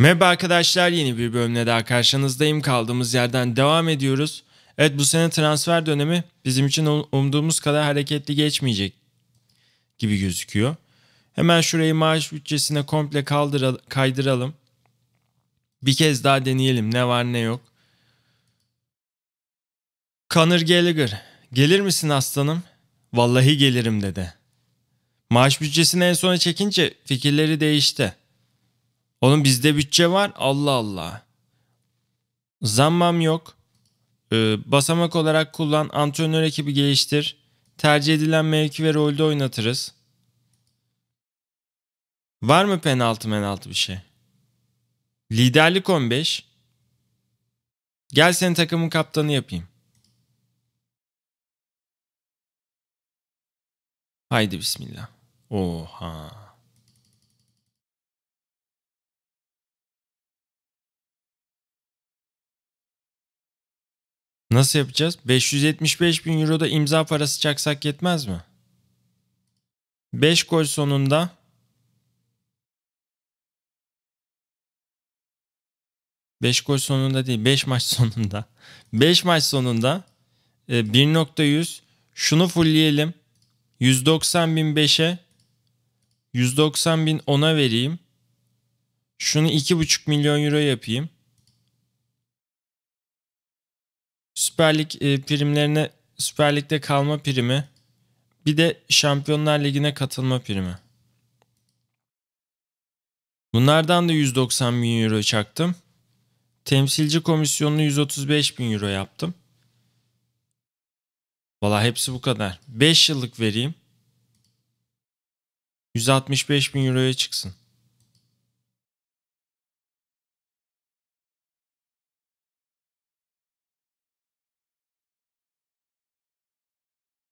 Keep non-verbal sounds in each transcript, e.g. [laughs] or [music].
Merhaba arkadaşlar yeni bir bölümle daha karşınızdayım. Kaldığımız yerden devam ediyoruz. Evet bu sene transfer dönemi bizim için um-, umduğumuz kadar hareketli geçmeyecek gibi gözüküyor. Hemen şurayı maaş bütçesine komple kaldıra, kaydıralım. Bir kez daha deneyelim ne var ne yok. Conor Gallagher gelir misin aslanım? Vallahi gelirim dedi. Maaş bütçesini en sona çekince fikirleri değişti. Oğlum bizde bütçe var Allah Allah. Zammam yok. Ee, basamak olarak kullan, antrenör ekibi geliştir. Tercih edilen mevki ve rolde oynatırız. Var mı penaltı menaltı bir şey? Liderlik 15. Gel seni takımın kaptanı yapayım. Haydi bismillah. Oha. Nasıl yapacağız? 575 bin euro da imza parası çaksak yetmez mi? 5 gol sonunda Beş gol sonunda değil beş maç sonunda. [laughs] Beş maç sonunda 1.100 e, şunu fullleyelim. 190 bin 5'e 190 bin 10'a vereyim. Şunu 2.5 milyon euro yapayım. Süper Lig e, primlerine Süper Lig'de kalma primi bir de Şampiyonlar Ligi'ne katılma primi. Bunlardan da 190 bin euro çaktım. Temsilci komisyonunu 135 bin euro yaptım. Valla hepsi bu kadar. 5 yıllık vereyim. 165 bin euroya çıksın.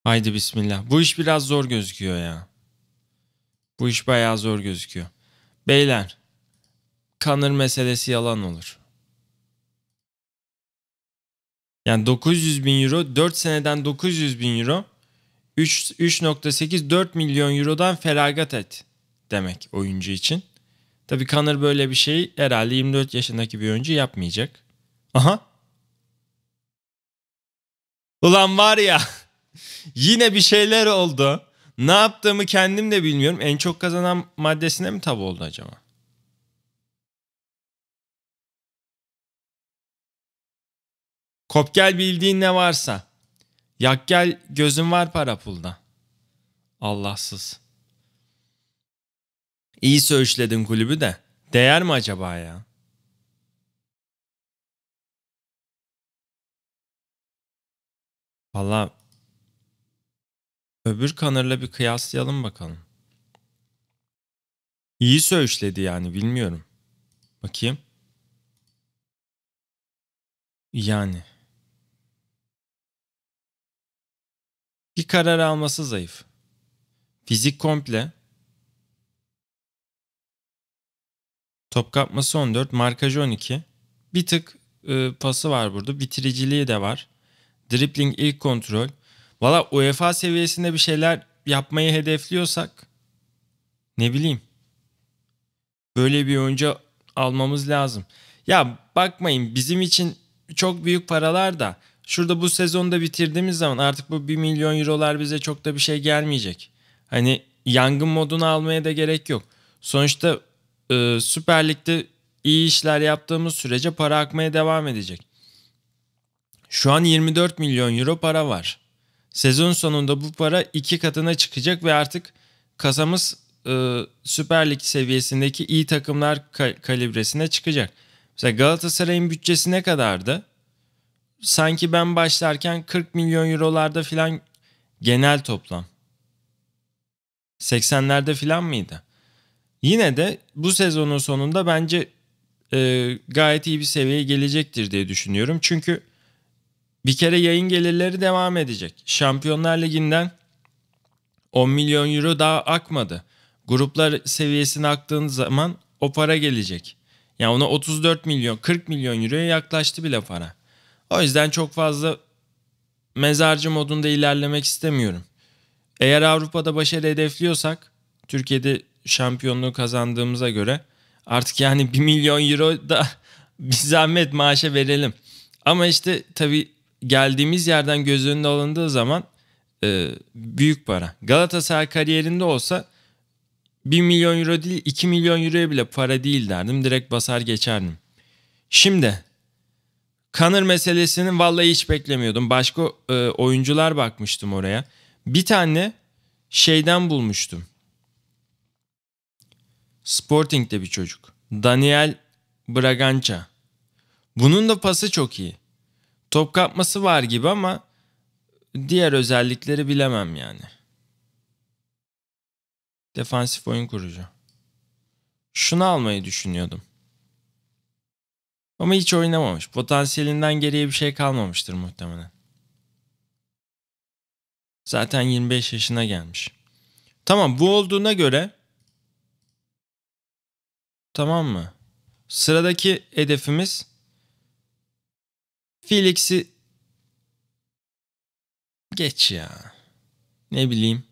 Haydi bismillah. Bu iş biraz zor gözüküyor ya. Bu iş bayağı zor gözüküyor. Beyler, kanır meselesi yalan olur. Yani 900 bin euro, 4 seneden 900 bin euro, 3.8, 4 milyon eurodan feragat et demek oyuncu için. Tabi Kanır böyle bir şeyi herhalde 24 yaşındaki bir oyuncu yapmayacak. Aha. Ulan var ya. Yine bir şeyler oldu. Ne yaptığımı kendim de bilmiyorum. En çok kazanan maddesine mi tabi oldu acaba? Kop gel bildiğin ne varsa. Yak gel gözün var para pulda. Allahsız. İyi söğüşledin kulübü de. Değer mi acaba ya? Valla Öbür Kanır'la bir kıyaslayalım bakalım. İyi söğüşledi yani bilmiyorum. Bakayım. Yani. Bir karar alması zayıf. Fizik komple. Top kapması 14, markajı 12. Bir tık e, pası var burada. Bitiriciliği de var. Dribbling ilk kontrol. Valla UEFA seviyesinde bir şeyler yapmayı hedefliyorsak ne bileyim böyle bir oyuncu almamız lazım. Ya bakmayın bizim için çok büyük paralar da şurada bu sezonda bitirdiğimiz zaman artık bu 1 milyon eurolar bize çok da bir şey gelmeyecek. Hani yangın modunu almaya da gerek yok. Sonuçta e, Süper Lig'de iyi işler yaptığımız sürece para akmaya devam edecek. Şu an 24 milyon euro para var. Sezon sonunda bu para iki katına çıkacak ve artık kasamız e, Süper Lig seviyesindeki iyi takımlar ka- kalibresine çıkacak. Mesela Galatasaray'ın bütçesi ne kadardı? Sanki ben başlarken 40 milyon eurolarda filan genel toplam. 80'lerde filan mıydı? Yine de bu sezonun sonunda bence e, gayet iyi bir seviyeye gelecektir diye düşünüyorum. Çünkü bir kere yayın gelirleri devam edecek. Şampiyonlar Ligi'nden 10 milyon euro daha akmadı. Gruplar seviyesine aktığın zaman o para gelecek. Yani ona 34 milyon 40 milyon euroya yaklaştı bile para. O yüzden çok fazla mezarcı modunda ilerlemek istemiyorum. Eğer Avrupa'da başarı hedefliyorsak Türkiye'de şampiyonluğu kazandığımıza göre artık yani 1 milyon euro da [laughs] bir zahmet maaşa verelim. Ama işte tabii geldiğimiz yerden göz önüne alındığı zaman e, büyük para. Galatasaray kariyerinde olsa 1 milyon euro değil 2 milyon euroya bile para değil derdim. Direkt basar geçerdim. Şimdi Kanır meselesini vallahi hiç beklemiyordum. Başka e, oyuncular bakmıştım oraya. Bir tane şeyden bulmuştum. Sporting'de bir çocuk. Daniel Bragança. Bunun da pası çok iyi. Top kapması var gibi ama diğer özellikleri bilemem yani. Defansif oyun kurucu. Şunu almayı düşünüyordum. Ama hiç oynamamış. Potansiyelinden geriye bir şey kalmamıştır muhtemelen. Zaten 25 yaşına gelmiş. Tamam bu olduğuna göre tamam mı? Sıradaki hedefimiz Felix'i geç ya. Ne bileyim.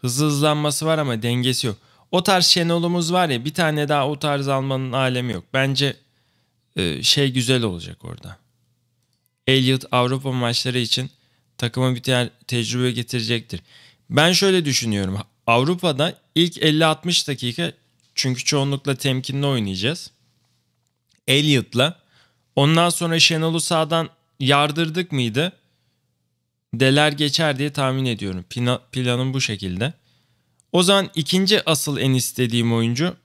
Hızlı hızlanması var ama dengesi yok. O tarz Şenol'umuz var ya bir tane daha o tarz almanın alemi yok. Bence e, şey güzel olacak orada. Elliot Avrupa maçları için takıma bir tane tecrübe getirecektir. Ben şöyle düşünüyorum. Avrupa'da ilk 50-60 dakika çünkü çoğunlukla temkinli oynayacağız. Elliot'la. Ondan sonra Şenol'u sağdan yardırdık mıydı? Deler geçer diye tahmin ediyorum. Pina, planım bu şekilde. O zaman ikinci asıl en istediğim oyuncu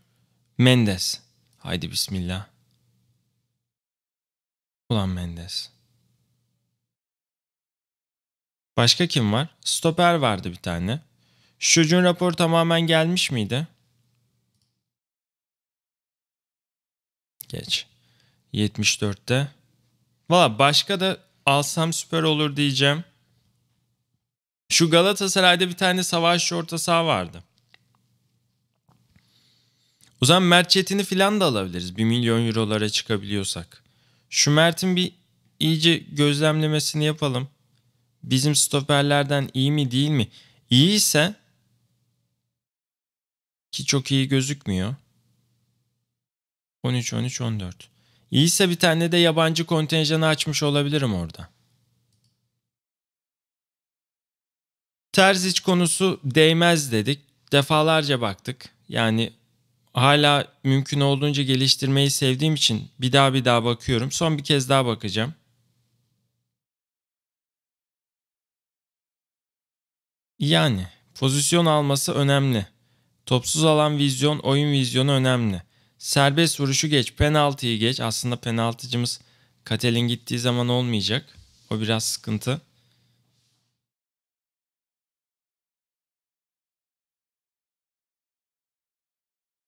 Mendes. Haydi bismillah. Ulan Mendes. Başka kim var? Stoper vardı bir tane. Şu çocuğun raporu tamamen gelmiş miydi? Geç. 74'te. Valla başka da alsam süper olur diyeceğim. Şu Galatasaray'da bir tane savaşçı orta saha vardı. O zaman Mert Çetin'i filan da alabiliriz. 1 milyon eurolara çıkabiliyorsak. Şu Mert'in bir iyice gözlemlemesini yapalım. Bizim stoperlerden iyi mi değil mi? İyi ise ki çok iyi gözükmüyor. 13, 13, 14. İyiyse bir tane de yabancı kontenjanı açmış olabilirim orada. Terz Terzic konusu değmez dedik. Defalarca baktık. Yani hala mümkün olduğunca geliştirmeyi sevdiğim için bir daha bir daha bakıyorum. Son bir kez daha bakacağım. Yani pozisyon alması önemli. Topsuz alan vizyon, oyun vizyonu önemli. Serbest vuruşu geç, penaltıyı geç. Aslında penaltıcımız Katelin gittiği zaman olmayacak. O biraz sıkıntı.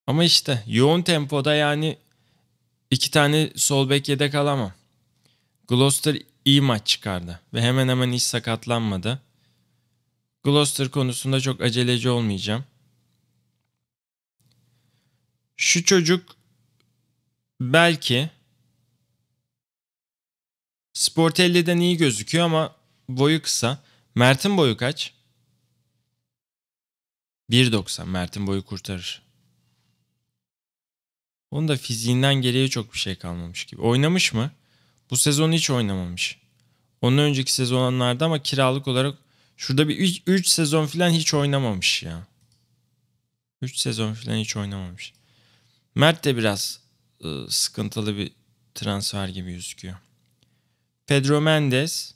Ama işte yoğun tempoda yani iki tane sol bek yedek alamam. Gloucester iyi maç çıkardı ve hemen hemen hiç sakatlanmadı. Gloucester konusunda çok aceleci olmayacağım. Şu çocuk belki Sportelli'den iyi gözüküyor ama boyu kısa. Mert'in boyu kaç? 1.90 Mert'in boyu kurtarır. Onun da fiziğinden geriye çok bir şey kalmamış gibi. Oynamış mı? Bu sezon hiç oynamamış. Onun önceki sezonlarda ama kiralık olarak şurada bir 3 sezon falan hiç oynamamış ya. 3 sezon falan hiç oynamamış. Mert de biraz e, sıkıntılı bir transfer gibi gözüküyor. Pedro Mendes.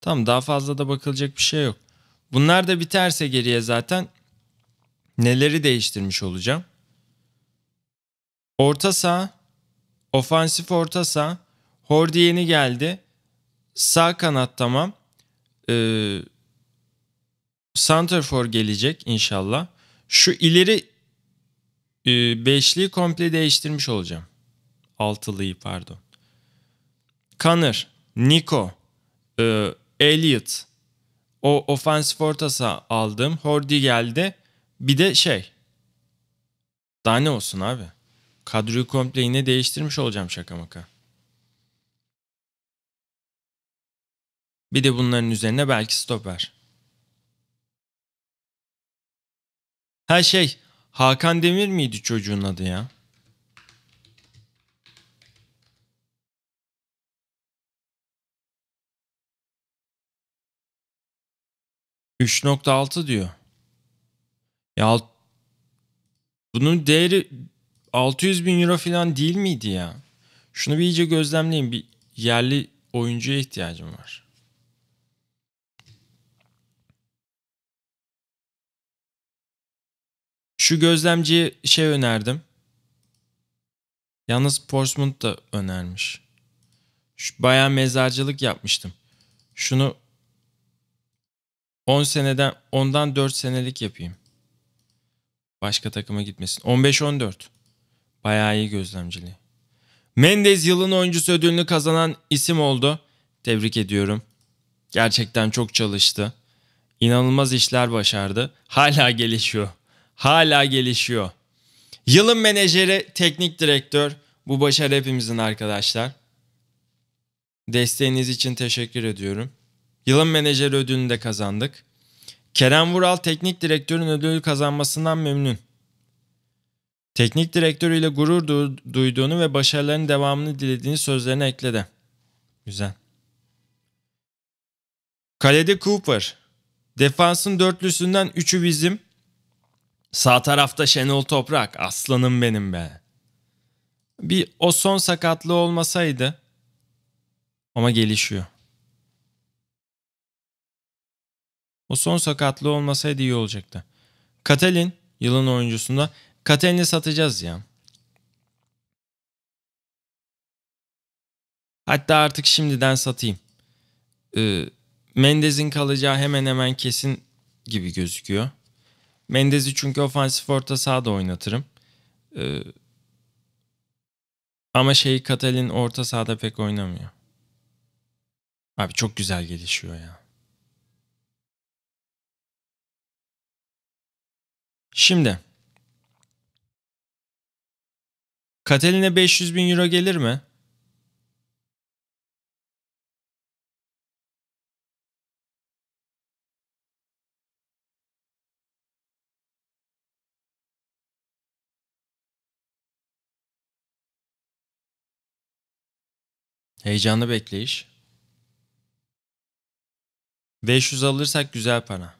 Tamam daha fazla da bakılacak bir şey yok. Bunlar da biterse geriye zaten neleri değiştirmiş olacağım? Orta saha, ofansif orta saha, Hordi yeni geldi. Sağ kanat tamam. Ee, Santerfor gelecek inşallah. Şu ileri ee, beşliği komple değiştirmiş olacağım. Altılıyı pardon. Connor, Nico, e, Elliot. O offensive ortası aldım. Hordi geldi. Bir de şey. Daha ne olsun abi? Kadroyu komple yine değiştirmiş olacağım şaka maka. Bir de bunların üzerine belki stoper. Her şey Hakan Demir miydi çocuğun adı ya? Üç nokta altı diyor. Ya bunun değeri 600 bin euro falan değil miydi ya? Şunu bir iyice gözlemleyin. Bir yerli oyuncuya ihtiyacım var. Şu gözlemciye şey önerdim. Yalnız Portsmouth da önermiş. Şu bayağı mezarcılık yapmıştım. Şunu 10 seneden ondan 4 senelik yapayım. Başka takıma gitmesin. 15-14. Bayağı iyi gözlemciliği. Mendez yılın oyuncusu ödülünü kazanan isim oldu. Tebrik ediyorum. Gerçekten çok çalıştı. İnanılmaz işler başardı. Hala gelişiyor hala gelişiyor. Yılın menajeri, teknik direktör bu başarı hepimizin arkadaşlar. Desteğiniz için teşekkür ediyorum. Yılın menajeri ödülünü de kazandık. Kerem Vural teknik direktörün ödülü kazanmasından memnun. Teknik direktörüyle gurur du- duyduğunu ve başarılarının devamını dilediğini sözlerine ekledi. Güzel. Kalede Cooper. Defansın dörtlüsünden üçü bizim. Sağ tarafta Şenol Toprak. Aslanım benim be. Bir o son sakatlığı olmasaydı. Ama gelişiyor. O son sakatlığı olmasaydı iyi olacaktı. Katalin yılın oyuncusunda. Katalin'i satacağız ya. Hatta artık şimdiden satayım. Ee, Mendez'in kalacağı hemen hemen kesin gibi gözüküyor. Mendez'i çünkü ofansif orta sahada oynatırım. Ee, ama şey Katalin orta sahada pek oynamıyor. Abi çok güzel gelişiyor ya. Şimdi. Katalin'e 500 bin euro gelir mi? Heyecanlı bekleyiş. 500 alırsak güzel para.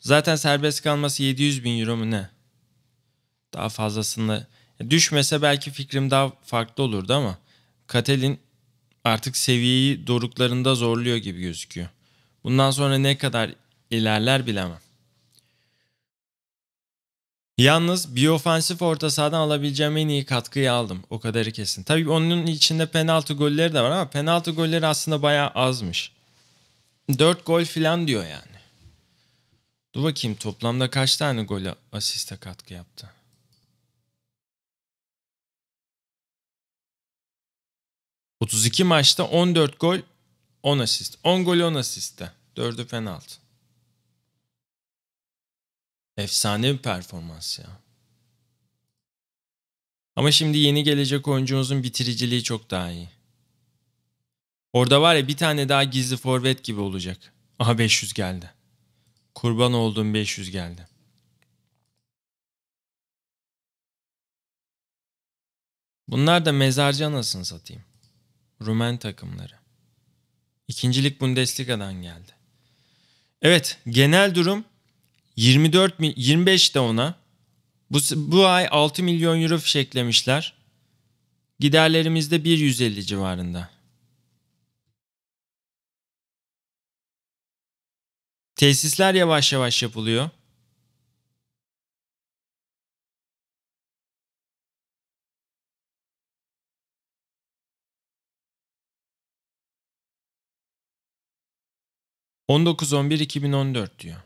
Zaten serbest kalması 700 bin euro mu ne? Daha fazlasında düşmese belki fikrim daha farklı olurdu ama Katelin artık seviyeyi doruklarında zorluyor gibi gözüküyor. Bundan sonra ne kadar ilerler bilemem. Yalnız bir ofansif orta sahadan alabileceğim en iyi katkıyı aldım. O kadarı kesin. Tabii onun içinde penaltı golleri de var ama penaltı golleri aslında bayağı azmış. 4 gol filan diyor yani. Dur bakayım toplamda kaç tane gol asiste katkı yaptı? ...32 maçta 14 gol 10 asist. 10 gol 10 asiste. 4'ü penaltı. Efsane bir performans ya. Ama şimdi yeni gelecek oyuncumuzun bitiriciliği çok daha iyi. Orada var ya bir tane daha gizli forvet gibi olacak. Aha 500 geldi. Kurban olduğum 500 geldi. Bunlar da mezarcı anasını satayım. Rumen takımları. İkincilik Bundesliga'dan geldi. Evet genel durum 24 25 de ona. Bu, bu ay 6 milyon euro fişeklemişler. Giderlerimiz de 150 civarında. Tesisler yavaş yavaş yapılıyor. ...19-11-2014 diyor.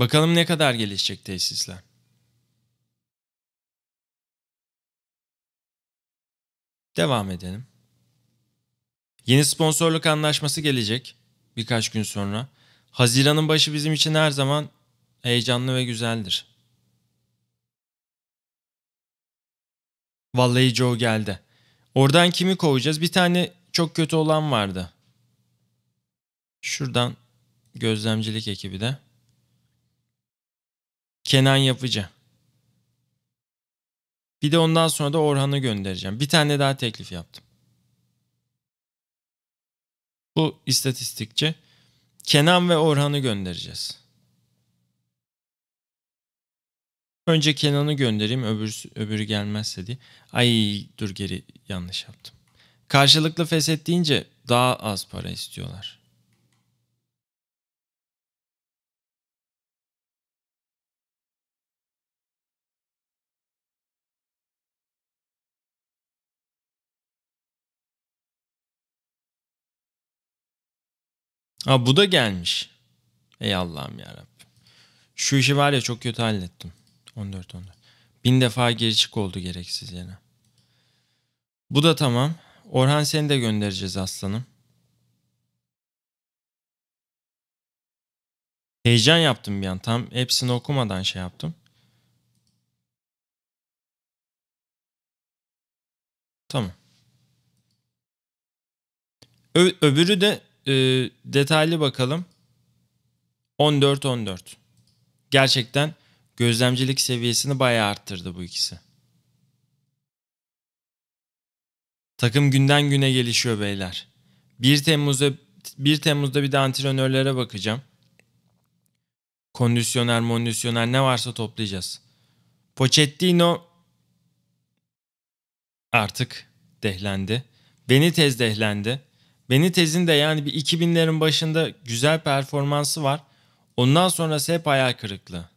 Bakalım ne kadar gelişecek tesisler. Devam edelim. Yeni sponsorluk anlaşması gelecek birkaç gün sonra. Haziran'ın başı bizim için her zaman heyecanlı ve güzeldir. Vallahi Joe geldi. Oradan kimi kovacağız? Bir tane çok kötü olan vardı. Şuradan gözlemcilik ekibi de. Kenan Yapıcı. Bir de ondan sonra da Orhan'ı göndereceğim. Bir tane daha teklif yaptım. Bu istatistikçi. Kenan ve Orhan'ı göndereceğiz. Önce Kenan'ı göndereyim öbür, öbürü gelmezse diye. Ay dur geri yanlış yaptım. Karşılıklı feshet deyince daha az para istiyorlar. Ha bu da gelmiş. Ey Allah'ım yarabbim. Şu işi var ya çok kötü hallettim. 14 14. Bin defa geri çık oldu gereksiz yine. Bu da tamam. Orhan seni de göndereceğiz aslanım. Heyecan yaptım bir an. Tam hepsini okumadan şey yaptım. Tamam. Ö öbürü de e, detaylı bakalım. 14-14. Gerçekten gözlemcilik seviyesini bayağı arttırdı bu ikisi. Takım günden güne gelişiyor beyler. 1 Temmuz'da 1 Temmuz'da bir de antrenörlere bakacağım. Kondisyoner, mondisyoner ne varsa toplayacağız. Pochettino artık dehlendi. Benitez dehlendi. Benitez'in de yani bir 2000'lerin başında güzel performansı var. Ondan sonrası hep hayal kırıklığı.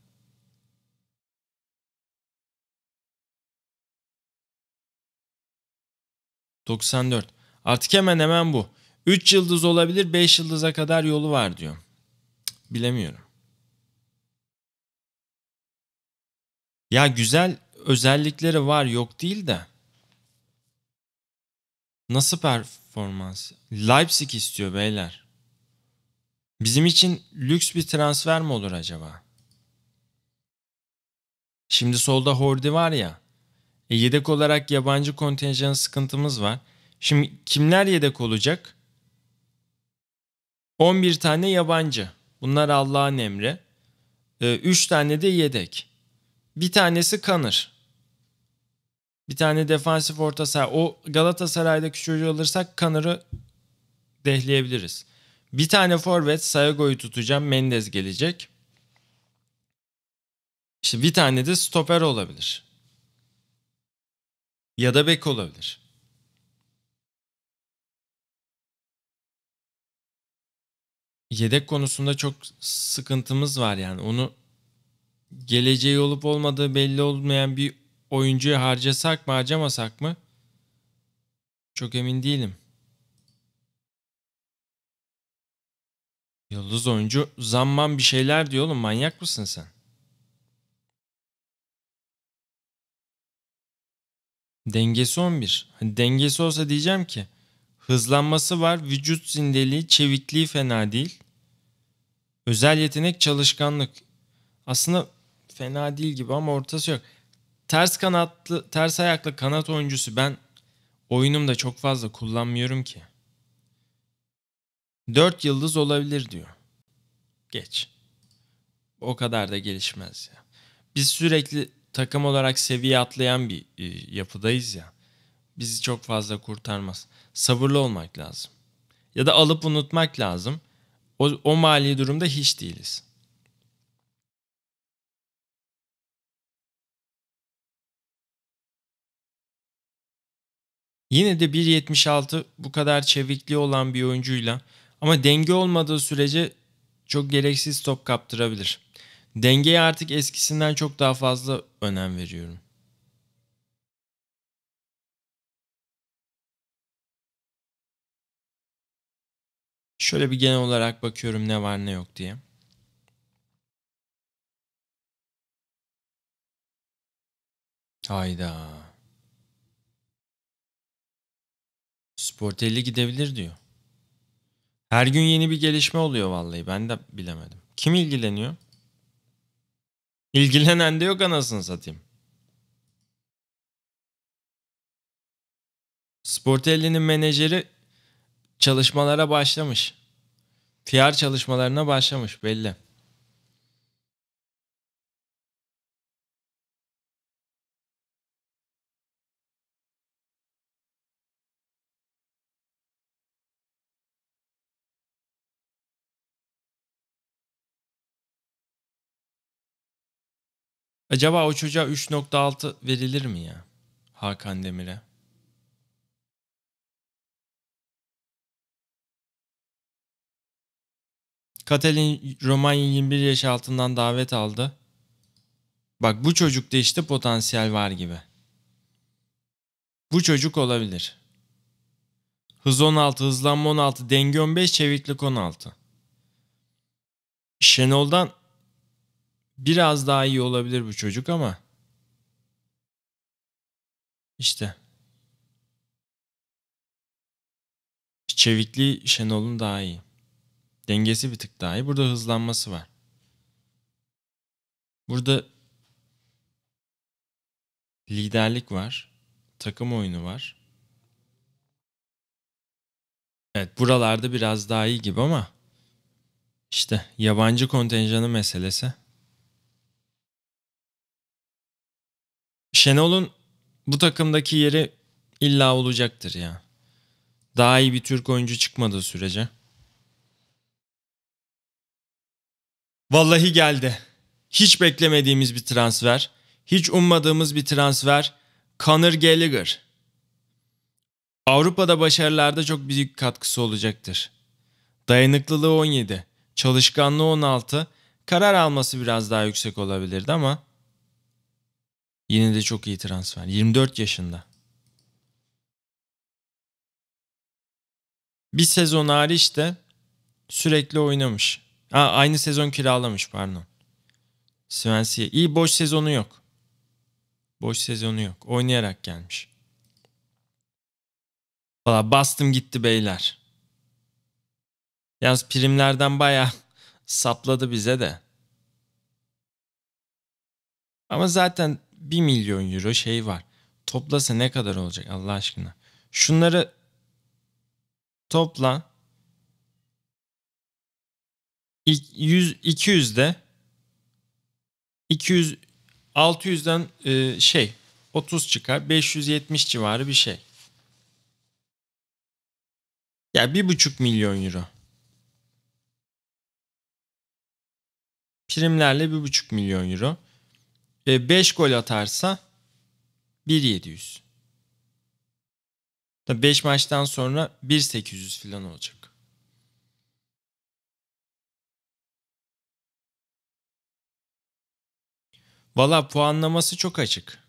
...94. Artık hemen hemen bu. 3 yıldız olabilir 5 yıldıza kadar yolu var diyor. Bilemiyorum. Ya güzel özellikleri var yok değil de... Nasıl performans? Leipzig istiyor beyler. Bizim için lüks bir transfer mi olur acaba? Şimdi solda Hordi var ya. E yedek olarak yabancı kontenjan sıkıntımız var. Şimdi kimler yedek olacak? 11 tane yabancı. Bunlar Allah'ın emri. 3 e, tane de yedek. Bir tanesi kanır. Bir tane defansif orta saha. O Galatasaray'daki çocuğu alırsak Kanır'ı dehleyebiliriz. Bir tane forvet Sayago'yu tutacağım. Mendez gelecek. İşte bir tane de stoper olabilir. Ya da bek olabilir. Yedek konusunda çok sıkıntımız var yani. Onu geleceği olup olmadığı belli olmayan bir oyuncuyu harcasak mı harcamasak mı? Çok emin değilim. Yıldız oyuncu zamman bir şeyler diyor oğlum manyak mısın sen? Dengesi 11. Hani dengesi olsa diyeceğim ki hızlanması var, vücut zindeliği, çevikliği fena değil. Özel yetenek çalışkanlık. Aslında fena değil gibi ama ortası yok ters kanatlı, ters ayaklı kanat oyuncusu ben oyunumda çok fazla kullanmıyorum ki. 4 yıldız olabilir diyor. Geç. O kadar da gelişmez ya. Biz sürekli takım olarak seviye atlayan bir e, yapıdayız ya. Bizi çok fazla kurtarmaz. Sabırlı olmak lazım. Ya da alıp unutmak lazım. O, o mali durumda hiç değiliz. Yine de 1.76 bu kadar çevikliği olan bir oyuncuyla ama denge olmadığı sürece çok gereksiz top kaptırabilir. Dengeye artık eskisinden çok daha fazla önem veriyorum. Şöyle bir genel olarak bakıyorum ne var ne yok diye. Hayda. Sportelli gidebilir diyor. Her gün yeni bir gelişme oluyor vallahi ben de bilemedim. Kim ilgileniyor? İlgilenen de yok anasını satayım. Sportelli'nin menajeri çalışmalara başlamış. PR çalışmalarına başlamış belli. Acaba o çocuğa 3.6 verilir mi ya? Hakan Demir'e. Katalin Romanya 21 yaş altından davet aldı. Bak bu çocukta işte potansiyel var gibi. Bu çocuk olabilir. Hız 16, hızlanma 16, denge 15, çeviklik 16. Şenol'dan Biraz daha iyi olabilir bu çocuk ama. işte Çevikliği Şenol'un daha iyi. Dengesi bir tık daha iyi. Burada hızlanması var. Burada liderlik var. Takım oyunu var. Evet buralarda biraz daha iyi gibi ama işte yabancı kontenjanı meselesi. Şenol'un bu takımdaki yeri illa olacaktır ya. Daha iyi bir Türk oyuncu çıkmadığı sürece. Vallahi geldi. Hiç beklemediğimiz bir transfer. Hiç ummadığımız bir transfer. Conor Gallagher. Avrupa'da başarılarda çok büyük katkısı olacaktır. Dayanıklılığı 17, çalışkanlığı 16, karar alması biraz daha yüksek olabilirdi ama Yine de çok iyi transfer. 24 yaşında. Bir sezon hariç de sürekli oynamış. Ha, aynı sezon kiralamış pardon. Swansea. iyi boş sezonu yok. Boş sezonu yok. Oynayarak gelmiş. Valla bastım gitti beyler. Yalnız primlerden baya [laughs] sapladı bize de. Ama zaten 1 milyon euro şey var. Toplasa ne kadar olacak Allah aşkına? Şunları topla. 100 200 de 200 600'den şey 30 çıkar 570 civarı bir şey. Ya yani bir buçuk milyon euro. Primlerle bir buçuk milyon euro ve 5 gol atarsa 1.700. 5 maçtan sonra 1.800 falan olacak. Valla puanlaması çok açık.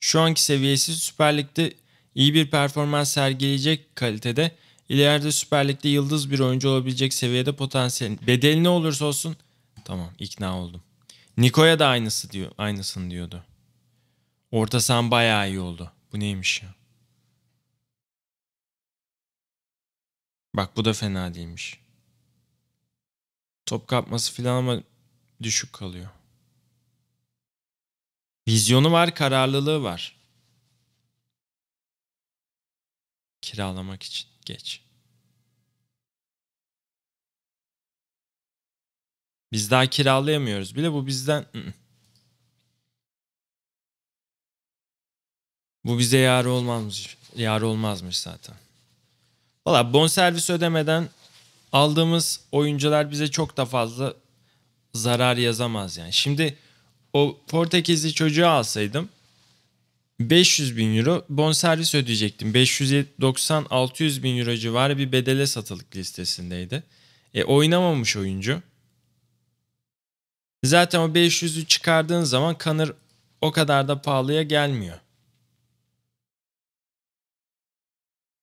Şu anki seviyesi Süper Lig'de iyi bir performans sergileyecek kalitede, ileride Süper Lig'de yıldız bir oyuncu olabilecek seviyede potansiyel. Bedeli ne olursa olsun tamam ikna oldum. Niko'ya da aynısı diyor, aynısını diyordu. Orta sahan bayağı iyi oldu. Bu neymiş ya? Bak bu da fena değilmiş. Top kapması falan ama düşük kalıyor. Vizyonu var, kararlılığı var. Kiralamak için geç. Biz daha kiralayamıyoruz bile bu bizden... Bu bize yar olmazmış, yar olmazmış zaten. Valla bonservis ödemeden aldığımız oyuncular bize çok da fazla zarar yazamaz yani. Şimdi o Portekizli çocuğu alsaydım 500 bin euro bonservis ödeyecektim. 590-600 bin euro civarı bir bedele satılık listesindeydi. E oynamamış oyuncu. Zaten o 500'ü çıkardığın zaman kanır o kadar da pahalıya gelmiyor.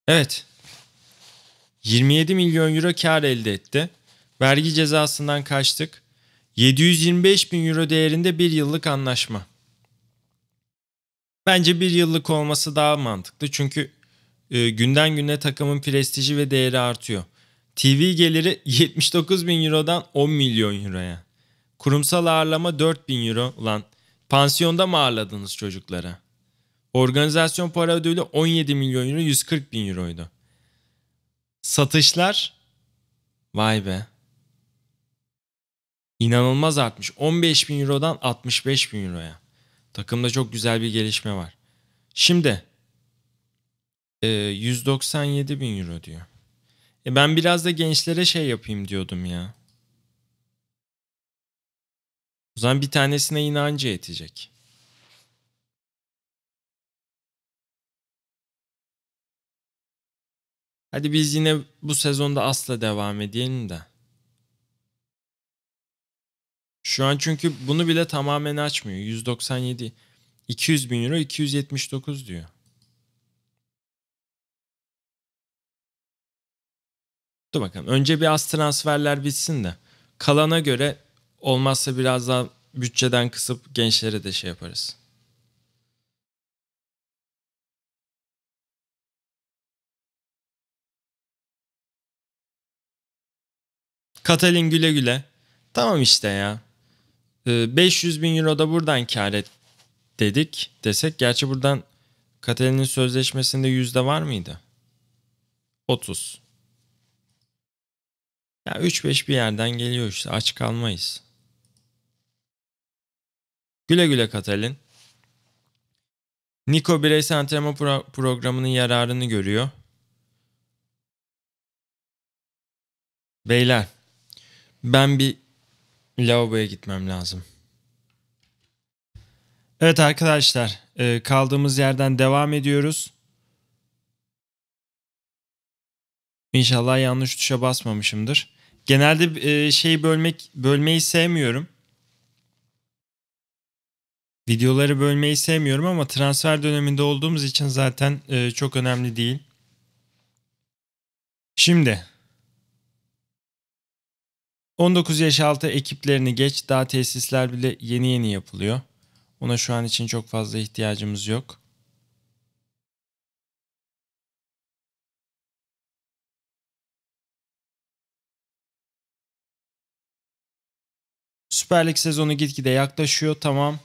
Evet. 27 milyon euro kar elde etti. Vergi cezasından kaçtık. 725 bin euro değerinde bir yıllık anlaşma. Bence bir yıllık olması daha mantıklı çünkü e, günden güne takımın prestiji ve değeri artıyor. TV geliri 79 bin eurodan 10 milyon euroya. Kurumsal ağırlama 4000 euro. Ulan pansiyonda mı ağırladınız çocuklara? Organizasyon para ödülü 17 milyon euro 140 bin euroydu. Satışlar vay be inanılmaz artmış. 15 bin eurodan 65 bin euroya. Takımda çok güzel bir gelişme var. Şimdi 197 e, bin euro diyor. E ben biraz da gençlere şey yapayım diyordum ya. O zaman bir tanesine inancı yetecek. Hadi biz yine bu sezonda asla devam edelim de. Şu an çünkü bunu bile tamamen açmıyor. 197, 200 bin euro 279 diyor. Dur bakalım. Önce bir az transferler bitsin de. Kalana göre Olmazsa biraz daha bütçeden kısıp gençlere de şey yaparız. Katalin güle güle. Tamam işte ya. 500 ee, bin euro da buradan kar et dedik desek. Gerçi buradan Katalin'in sözleşmesinde yüzde var mıydı? 30. Ya 3-5 bir yerden geliyor işte aç kalmayız. Güle güle Katalin. Niko bireysel antrenman pro- programının yararını görüyor. Beyler, ben bir lavaboya gitmem lazım. Evet arkadaşlar, e, kaldığımız yerden devam ediyoruz. İnşallah yanlış tuşa basmamışımdır. Genelde e, şeyi bölmek bölmeyi sevmiyorum. Videoları bölmeyi sevmiyorum ama transfer döneminde olduğumuz için zaten e, çok önemli değil. Şimdi 19 yaş altı ekiplerini geç daha tesisler bile yeni yeni yapılıyor. Ona şu an için çok fazla ihtiyacımız yok. Süper Lig sezonu gitgide yaklaşıyor. Tamam.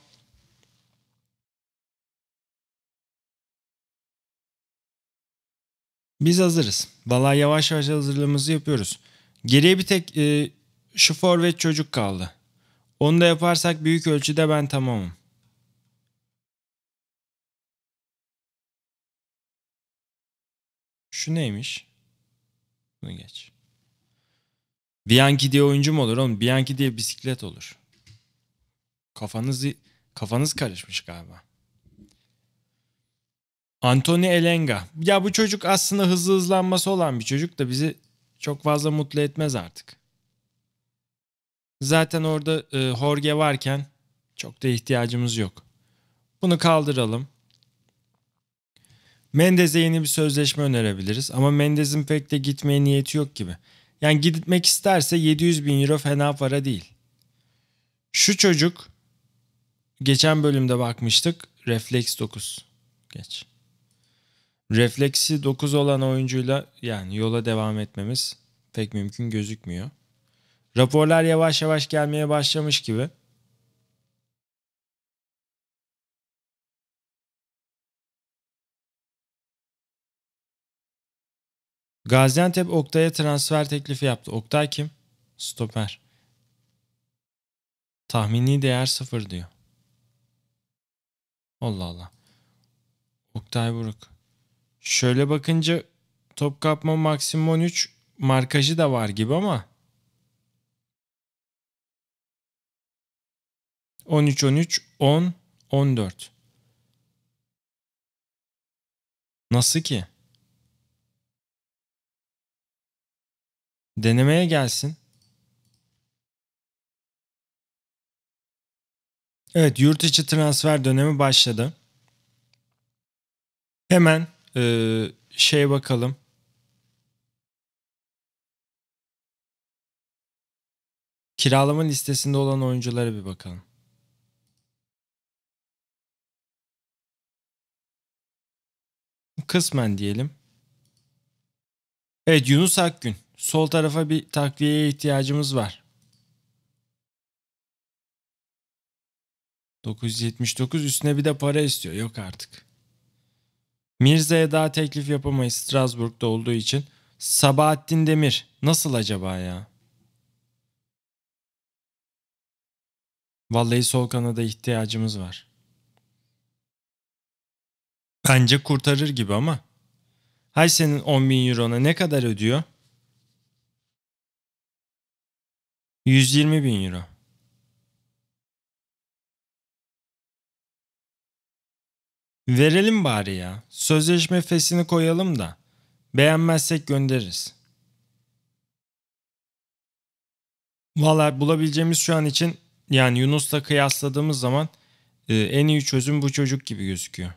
Biz hazırız. Vallahi yavaş yavaş hazırlığımızı yapıyoruz. Geriye bir tek e, şu forvet çocuk kaldı. Onu da yaparsak büyük ölçüde ben tamamım. Şu neymiş? Bunu geç. Bianchi diye oyuncu mu olur oğlum? Bianchi diye bisiklet olur. Kafanız kafanız karışmış galiba. Anthony Elenga. Ya bu çocuk aslında hızlı hızlanması olan bir çocuk da bizi çok fazla mutlu etmez artık. Zaten orada e, Jorge varken çok da ihtiyacımız yok. Bunu kaldıralım. Mendez'e yeni bir sözleşme önerebiliriz ama Mendez'in pek de gitmeye niyeti yok gibi. Yani gitmek isterse 700 bin euro fena para değil. Şu çocuk geçen bölümde bakmıştık refleks 9 geç refleksi 9 olan oyuncuyla yani yola devam etmemiz pek mümkün gözükmüyor. Raporlar yavaş yavaş gelmeye başlamış gibi. Gaziantep Oktay'a transfer teklifi yaptı. Oktay kim? Stoper. Tahmini değer sıfır diyor. Allah Allah. Oktay Buruk. Şöyle bakınca top kapma maksimum 13 markajı da var gibi ama 13 13 10 14 Nasıl ki? Denemeye gelsin. Evet yurt içi transfer dönemi başladı. Hemen şey bakalım. Kiralama listesinde olan oyunculara bir bakalım. Kısmen diyelim. Evet Yunus Akgün. Sol tarafa bir takviyeye ihtiyacımız var. 979 üstüne bir de para istiyor. Yok artık. Mirza'ya daha teklif yapamayız Strasbourg'da olduğu için. Sabahattin Demir nasıl acaba ya? Vallahi sol kanada ihtiyacımız var. Bence kurtarır gibi ama. Hay senin 10 bin eurona ne kadar ödüyor? 120 bin euro. Verelim bari ya. Sözleşme fesini koyalım da. Beğenmezsek göndeririz. Valla bulabileceğimiz şu an için yani Yunus'la kıyasladığımız zaman e, en iyi çözüm bu çocuk gibi gözüküyor.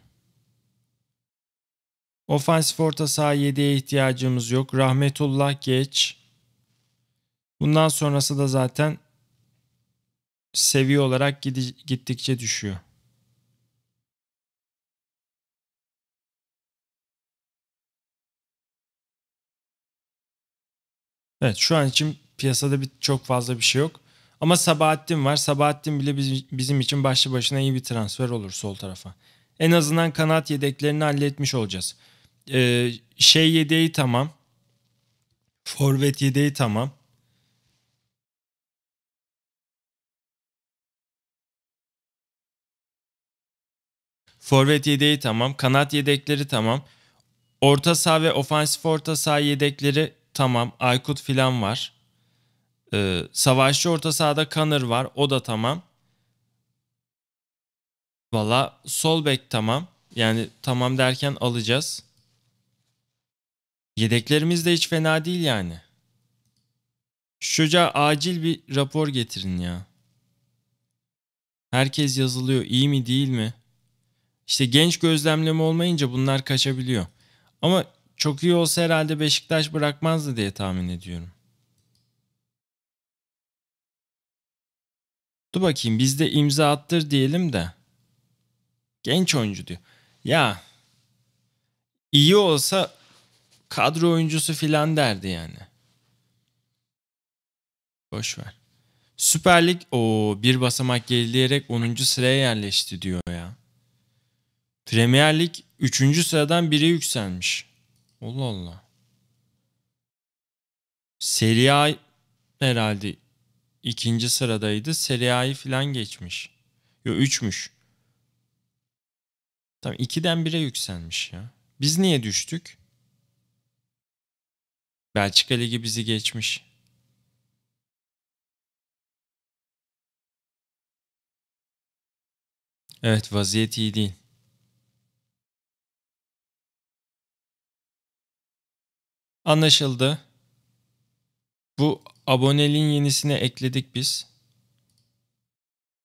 Ofansif orta saha 7'ye ihtiyacımız yok. Rahmetullah geç. Bundan sonrası da zaten seviye olarak gittikçe düşüyor. Evet şu an için piyasada bir, çok fazla bir şey yok. Ama Sabahattin var. Sabahattin bile biz, bizim için başlı başına iyi bir transfer olur sol tarafa. En azından kanat yedeklerini halletmiş olacağız. Ee, şey yedeği tamam. Forvet yedeği tamam. Forvet yedeği tamam. Kanat yedekleri tamam. Orta saha ve ofansif orta saha yedekleri tamam. Aykut filan var. Ee, savaşçı orta sahada Kanır var. O da tamam. Valla sol bek tamam. Yani tamam derken alacağız. Yedeklerimiz de hiç fena değil yani. Şu çocuğa acil bir rapor getirin ya. Herkes yazılıyor iyi mi değil mi? İşte genç gözlemleme olmayınca bunlar kaçabiliyor. Ama çok iyi olsa herhalde Beşiktaş bırakmazdı diye tahmin ediyorum. Dur bakayım biz de imza attır diyelim de. Genç oyuncu diyor. Ya iyi olsa kadro oyuncusu filan derdi yani. Boş ver. Süper Lig o bir basamak gerileyerek 10. sıraya yerleşti diyor ya. Premier Lig 3. sıradan 1'e yükselmiş. Allah Allah. Serie A herhalde ikinci sıradaydı. Serie A'yı falan geçmiş. Yo üçmüş. Tamam 2'den bire yükselmiş ya. Biz niye düştük? Belçika Ligi bizi geçmiş. Evet vaziyet iyi değil. Anlaşıldı. Bu aboneliğin yenisine ekledik biz.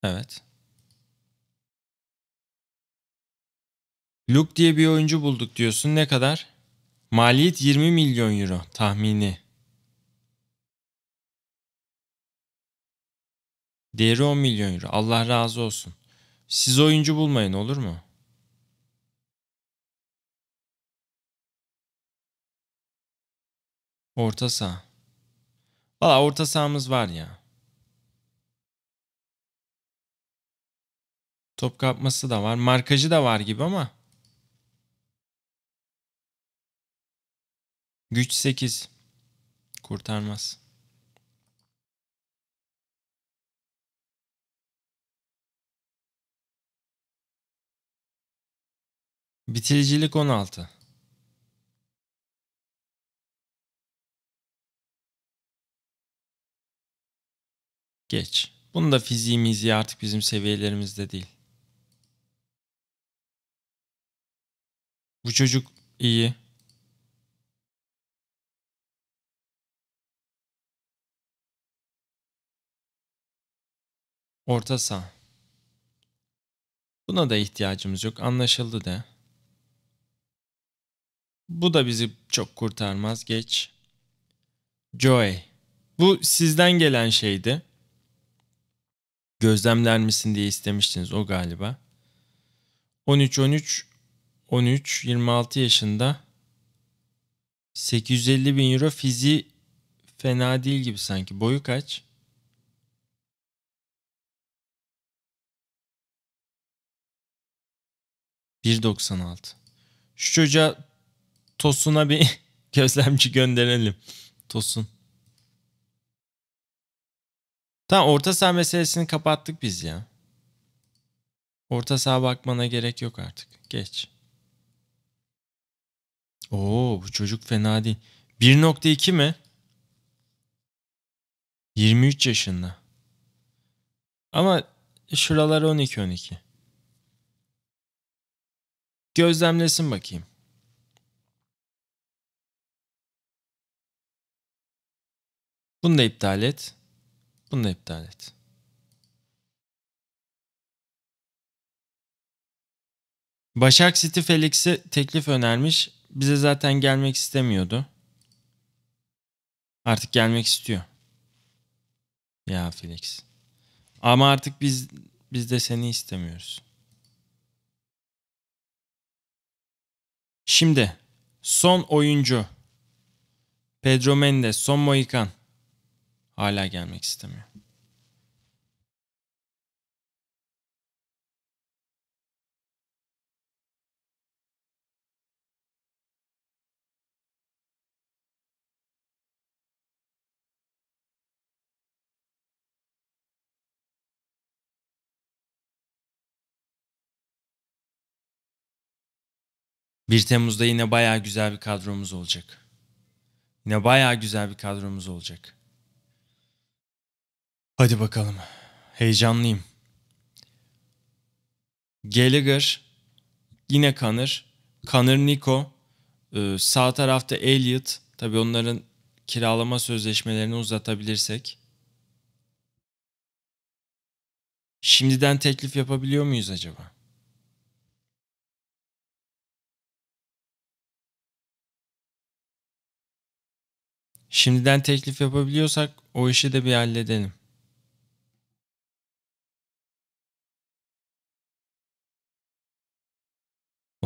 Evet. Luke diye bir oyuncu bulduk diyorsun. Ne kadar? Maliyet 20 milyon euro tahmini. Değeri 10 milyon euro. Allah razı olsun. Siz oyuncu bulmayın olur mu? Orta saha. Valla orta sahamız var ya. Top kapması da var. Markajı da var gibi ama. Güç 8. Kurtarmaz. Bitiricilik 16. Geç. Bunu da fiziğimiz ya artık bizim seviyelerimizde değil. Bu çocuk iyi. Orta sağ. Buna da ihtiyacımız yok. Anlaşıldı de. Bu da bizi çok kurtarmaz. Geç. Joy. Bu sizden gelen şeydi gözlemler misin diye istemiştiniz o galiba. 13 13 13 26 yaşında 850 bin euro fizi fena değil gibi sanki. Boyu kaç? ...1.96. Şu çocuğa Tosun'a bir [laughs] gözlemci gönderelim. Tosun. Tamam orta saha meselesini kapattık biz ya. Orta saha bakmana gerek yok artık. Geç. Oo bu çocuk fena değil. 1.2 mi? 23 yaşında. Ama şuralar 12-12. Gözlemlesin bakayım. Bunu da iptal et. Bunu da iptal et. Başak City Felix'e teklif önermiş. Bize zaten gelmek istemiyordu. Artık gelmek istiyor. Ya Felix. Ama artık biz biz de seni istemiyoruz. Şimdi son oyuncu Pedro Mendes, son Moikan. Hala gelmek istemiyor. Bir Temmuz'da yine bayağı güzel bir kadromuz olacak. Yine bayağı güzel bir kadromuz olacak. Hadi bakalım. Heyecanlıyım. Gallagher, yine Kanır, Kanır Nico, e, sağ tarafta Elliot. Tabii onların kiralama sözleşmelerini uzatabilirsek. Şimdiden teklif yapabiliyor muyuz acaba? Şimdiden teklif yapabiliyorsak o işi de bir halledelim.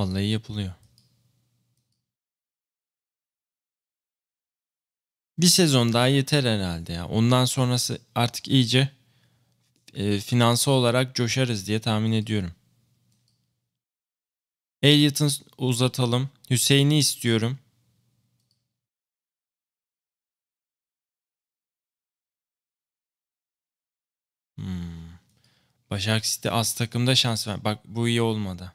Vallahi yapılıyor. Bir sezon daha yeter herhalde ya. Ondan sonrası artık iyice e, finansı olarak coşarız diye tahmin ediyorum. Elliot'ın uzatalım. Hüseyin'i istiyorum. Hmm. Başak City az takımda şans ver. Bak bu iyi olmadı.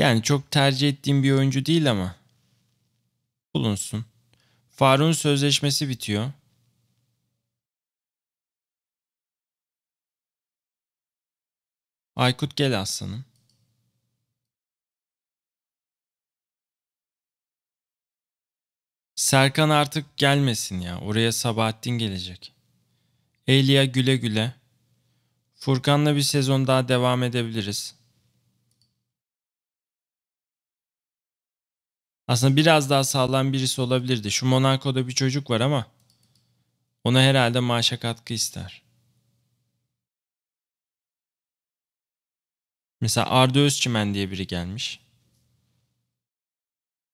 Yani çok tercih ettiğim bir oyuncu değil ama bulunsun. Faruk'un sözleşmesi bitiyor. Aykut gel aslanım. Serkan artık gelmesin ya. Oraya Sabahattin gelecek. Elia güle güle. Furkan'la bir sezon daha devam edebiliriz. Aslında biraz daha sağlam birisi olabilirdi. Şu Monaco'da bir çocuk var ama ona herhalde maaşa katkı ister. Mesela Arda Özçimen diye biri gelmiş.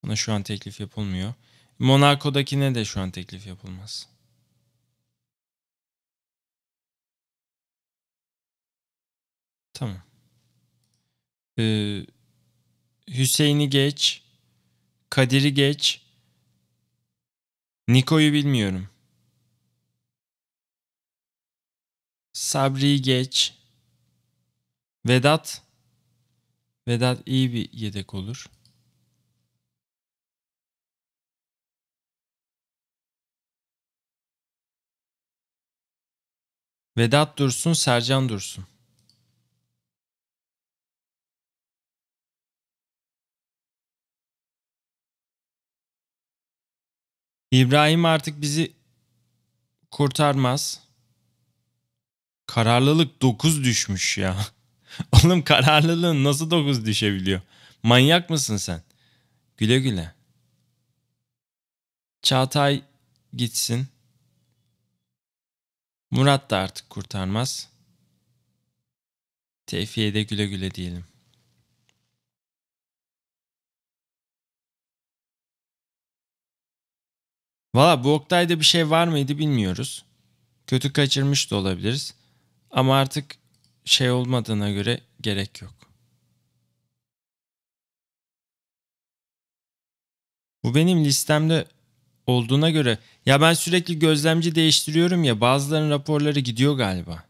Ona şu an teklif yapılmıyor. Monaco'dakine de şu an teklif yapılmaz. Tamam. Ee, Hüseyin'i geç. Kadir'i geç. Niko'yu bilmiyorum. Sabri'yi geç. Vedat. Vedat iyi bir yedek olur. Vedat Dursun, Sercan Dursun. İbrahim artık bizi kurtarmaz. Kararlılık 9 düşmüş ya. [laughs] Oğlum kararlılığın nasıl 9 düşebiliyor? Manyak mısın sen? Güle güle. Çağatay gitsin. Murat da artık kurtarmaz. Tevfiye de güle güle diyelim. Valla bu Oktay'da bir şey var mıydı bilmiyoruz. Kötü kaçırmış da olabiliriz. Ama artık şey olmadığına göre gerek yok. Bu benim listemde olduğuna göre ya ben sürekli gözlemci değiştiriyorum ya bazıların raporları gidiyor galiba.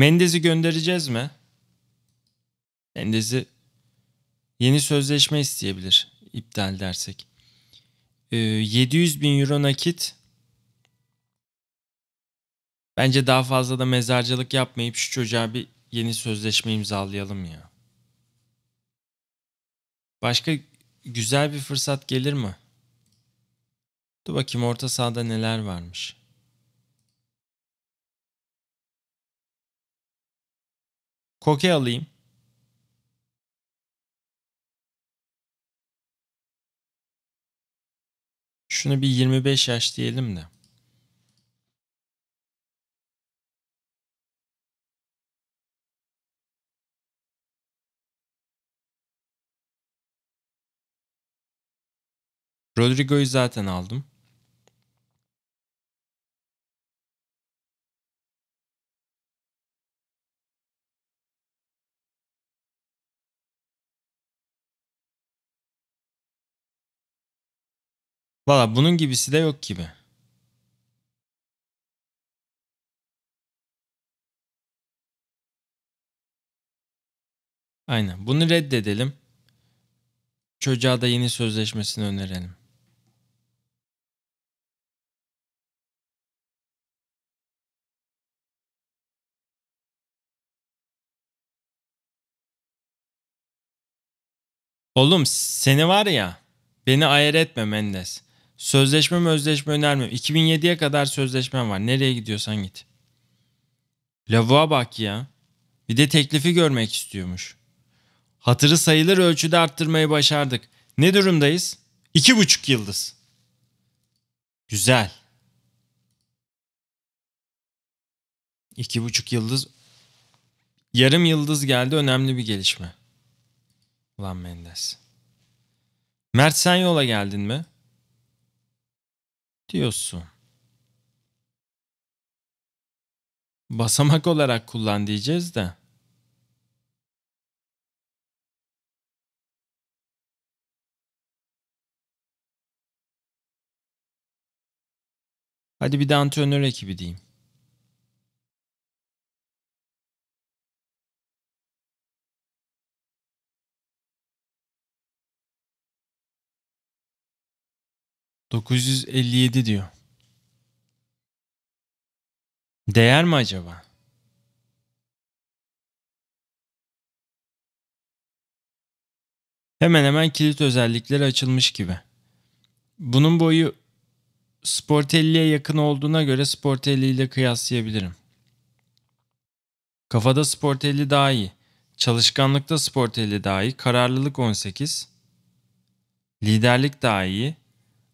Mendez'i göndereceğiz mi? Mendez'i yeni sözleşme isteyebilir iptal dersek. 700 ee, bin euro nakit. Bence daha fazla da mezarcılık yapmayıp şu çocuğa bir yeni sözleşme imzalayalım ya. Başka güzel bir fırsat gelir mi? Dur bakayım orta sahada neler varmış. Koke alayım. Şunu bir 25 yaş diyelim de. Rodrigo'yu zaten aldım. Valla bunun gibisi de yok gibi. Aynen. Bunu reddedelim. Çocuğa da yeni sözleşmesini önerelim. Oğlum seni var ya beni ayar etme Mendes. Sözleşme mi özleşme önermiyorum. 2007'ye kadar sözleşmem var. Nereye gidiyorsan git. Lavuğa bak ya. Bir de teklifi görmek istiyormuş. Hatırı sayılır ölçüde arttırmayı başardık. Ne durumdayız? İki buçuk yıldız. Güzel. İki buçuk yıldız. Yarım yıldız geldi önemli bir gelişme. Ulan Mendes. Mert sen yola geldin mi? diyorsun. Basamak olarak kullan diyeceğiz de. Hadi bir de antrenör ekibi diyeyim. 957 diyor. Değer mi acaba? Hemen hemen kilit özellikleri açılmış gibi. Bunun boyu Sportelli'ye yakın olduğuna göre Sportelli ile kıyaslayabilirim. Kafada Sportelli daha iyi. Çalışkanlıkta Sportelli daha iyi. Kararlılık 18. Liderlik daha iyi.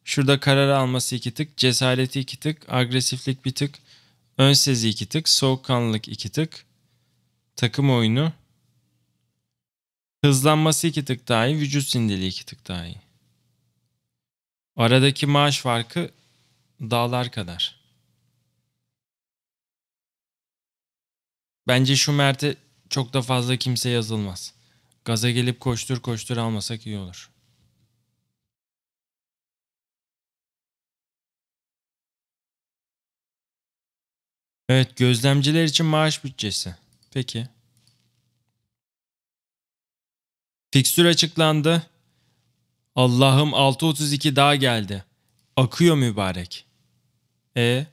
Şurada karar alması iki tık, cesareti iki tık, agresiflik bir tık, ön sezi iki tık, soğukkanlılık iki tık, takım oyunu, hızlanması iki tık daha iyi, vücut sindiliği iki tık daha iyi. Aradaki maaş farkı dağlar kadar. Bence şu Mert'e çok da fazla kimse yazılmaz. Gaza gelip koştur koştur almasak iyi olur. Evet gözlemciler için maaş bütçesi. Peki. Fikstür açıklandı. Allah'ım 6.32 daha geldi. Akıyor mübarek. E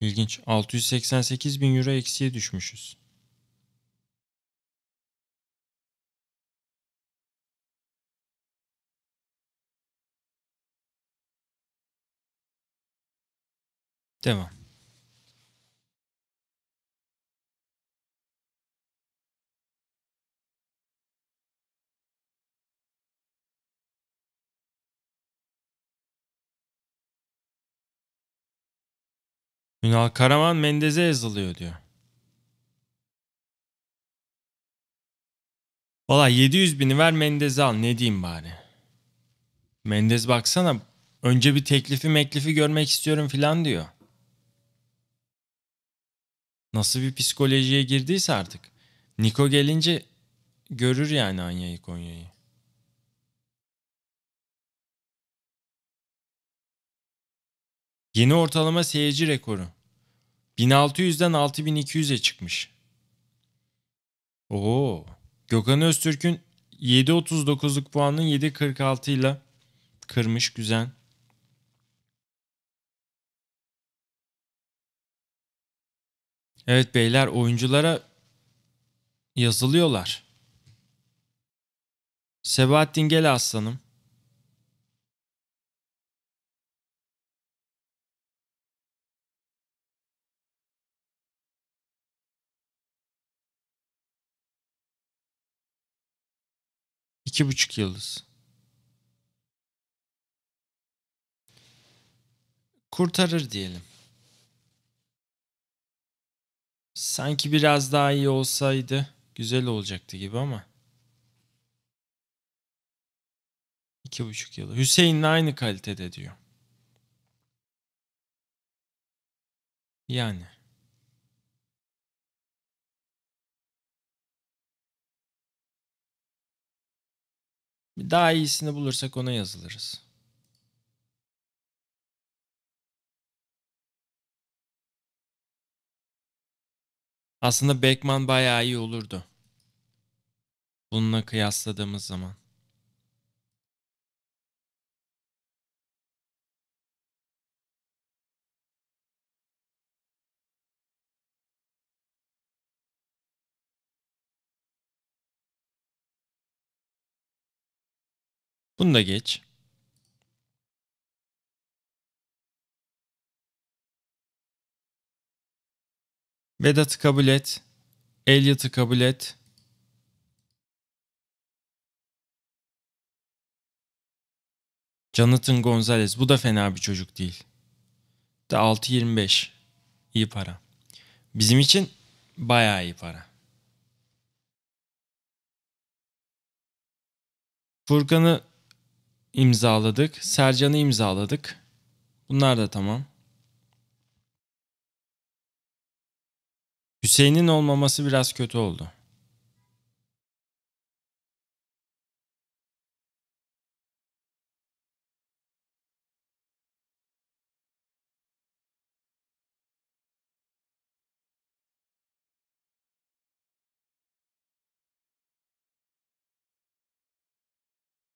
İlginç. 688 bin euro eksiye düşmüşüz. Devam. Ünal Karaman Mendez'e yazılıyor diyor. Valla 700 bini ver Mendeze al ne diyeyim bari. Mendez baksana önce bir teklifi meklifi görmek istiyorum filan diyor nasıl bir psikolojiye girdiyse artık. Niko gelince görür yani Anya'yı Konya'yı. Yeni ortalama seyirci rekoru. 1600'den 6200'e çıkmış. Oo. Gökhan Öztürk'ün 7.39'luk puanının 7.46 ile kırmış güzel. Evet beyler oyunculara yazılıyorlar. Sebahattin gel aslanım. İki buçuk yıldız. Kurtarır diyelim. Sanki biraz daha iyi olsaydı güzel olacaktı gibi ama. İki buçuk yılı. Hüseyin'le aynı kalitede diyor. Yani. Daha iyisini bulursak ona yazılırız. Aslında Beckman bayağı iyi olurdu. Bununla kıyasladığımız zaman. Bunu da geç. Vedat'ı kabul et. Elliot'ı kabul et. Jonathan Gonzalez. Bu da fena bir çocuk değil. Da 6.25. İyi para. Bizim için bayağı iyi para. Furkan'ı imzaladık. Sercan'ı imzaladık. Bunlar da tamam. Hüseyin'in olmaması biraz kötü oldu.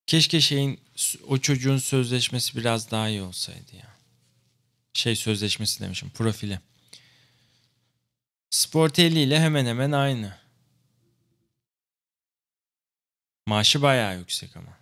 Keşke şeyin o çocuğun sözleşmesi biraz daha iyi olsaydı ya. Şey sözleşmesi demişim profili. Sportelli ile hemen hemen aynı. Maaşı bayağı yüksek ama.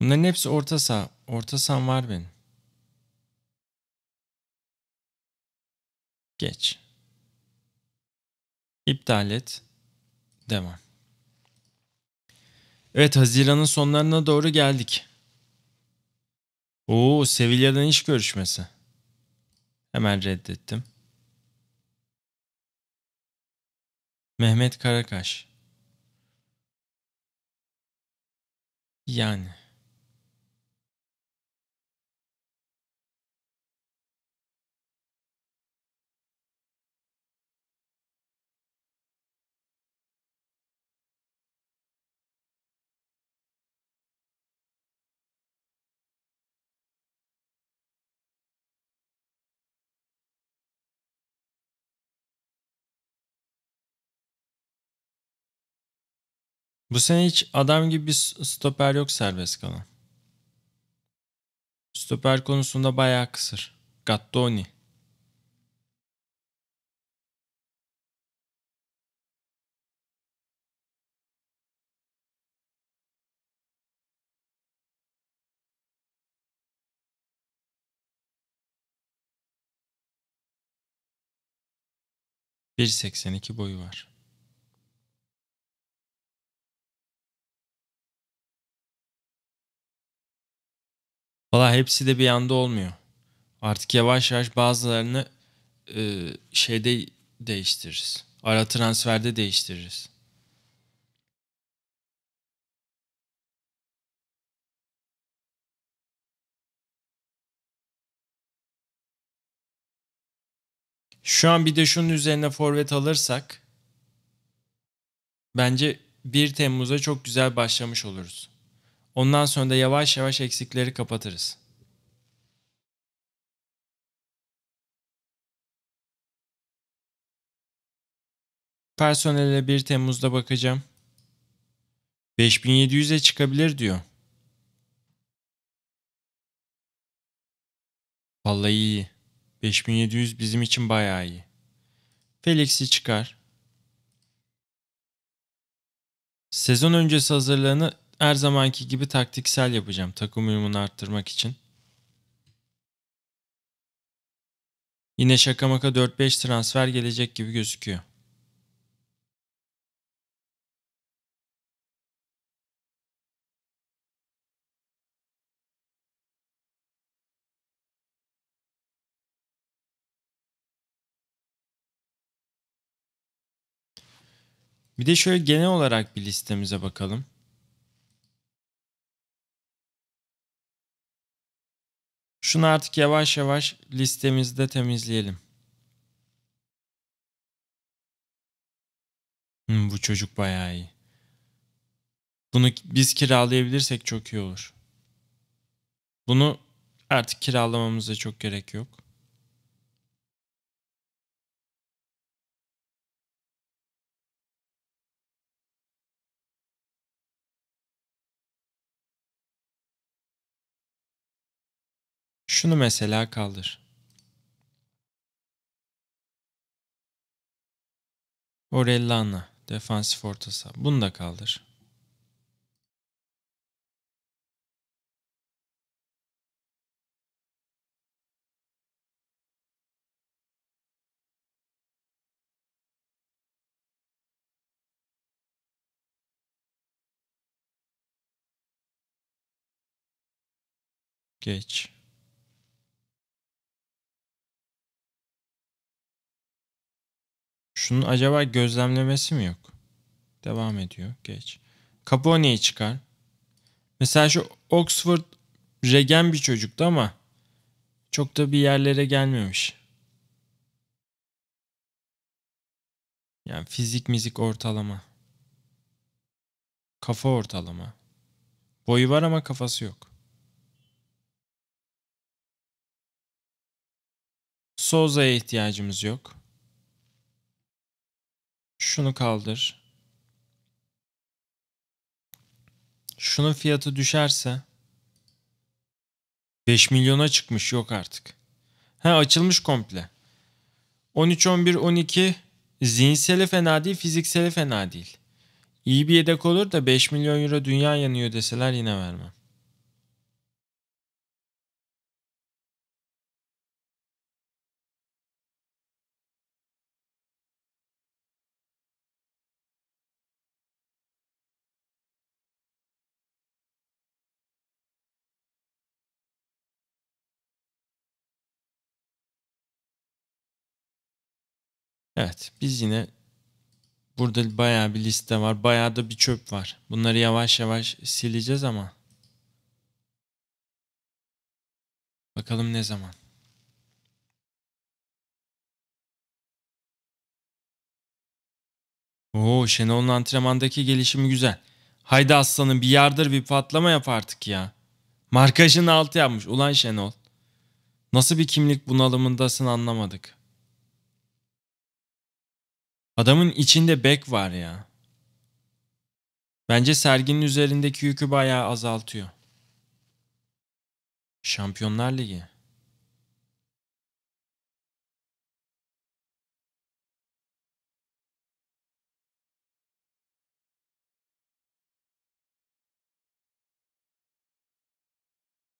Bunların hepsi orta saha. Orta saham var benim. Geç. İptal et. Devam. Evet Haziran'ın sonlarına doğru geldik. Oo Sevilla'dan iş görüşmesi. Hemen reddettim. Mehmet Karakaş. Yani. Bu sene hiç adam gibi bir stoper yok serbest kalan. Stoper konusunda bayağı kısır. Gattoni. Bir seksen iki boyu var. Valla hepsi de bir anda olmuyor. Artık yavaş yavaş bazılarını e, şeyde değiştiririz. Ara transferde değiştiririz. Şu an bir de şunun üzerine forvet alırsak bence 1 Temmuz'a çok güzel başlamış oluruz. Ondan sonra da yavaş yavaş eksikleri kapatırız. Personele 1 Temmuz'da bakacağım. 5700'e çıkabilir diyor. Vallahi iyi. 5700 bizim için bayağı iyi. Felix'i çıkar. Sezon öncesi hazırlığını her zamanki gibi taktiksel yapacağım takım uyumunu arttırmak için. Yine şaka maka 4-5 transfer gelecek gibi gözüküyor. Bir de şöyle genel olarak bir listemize bakalım. Şunu artık yavaş yavaş listemizde temizleyelim. Hmm, bu çocuk bayağı iyi. Bunu biz kiralayabilirsek çok iyi olur. Bunu artık kiralamamıza çok gerek yok. Şunu mesela kaldır. Orellana defansif orta saha. Bunu da kaldır. Geç. Şunun acaba gözlemlemesi mi yok? Devam ediyor. Geç. Capone'yi çıkar. Mesela şu Oxford regen bir çocuktu ama çok da bir yerlere gelmemiş. Yani fizik mizik ortalama. Kafa ortalama. Boyu var ama kafası yok. Soza'ya ihtiyacımız yok. Şunu kaldır. Şunun fiyatı düşerse 5 milyona çıkmış yok artık. Ha açılmış komple. 13 11 12 zihinseli fena değil, fizikseli fena değil. İyi bir yedek olur da 5 milyon euro dünya yanıyor deseler yine vermem. Evet biz yine burada bayağı bir liste var. Bayağı da bir çöp var. Bunları yavaş yavaş sileceğiz ama. Bakalım ne zaman. Oo Şenol'un antrenmandaki gelişimi güzel. Haydi aslanım bir yardır bir patlama yap artık ya. Markajın altı yapmış ulan Şenol. Nasıl bir kimlik bunalımındasın anlamadık. Adamın içinde bek var ya. Bence serginin üzerindeki yükü bayağı azaltıyor. Şampiyonlar Ligi.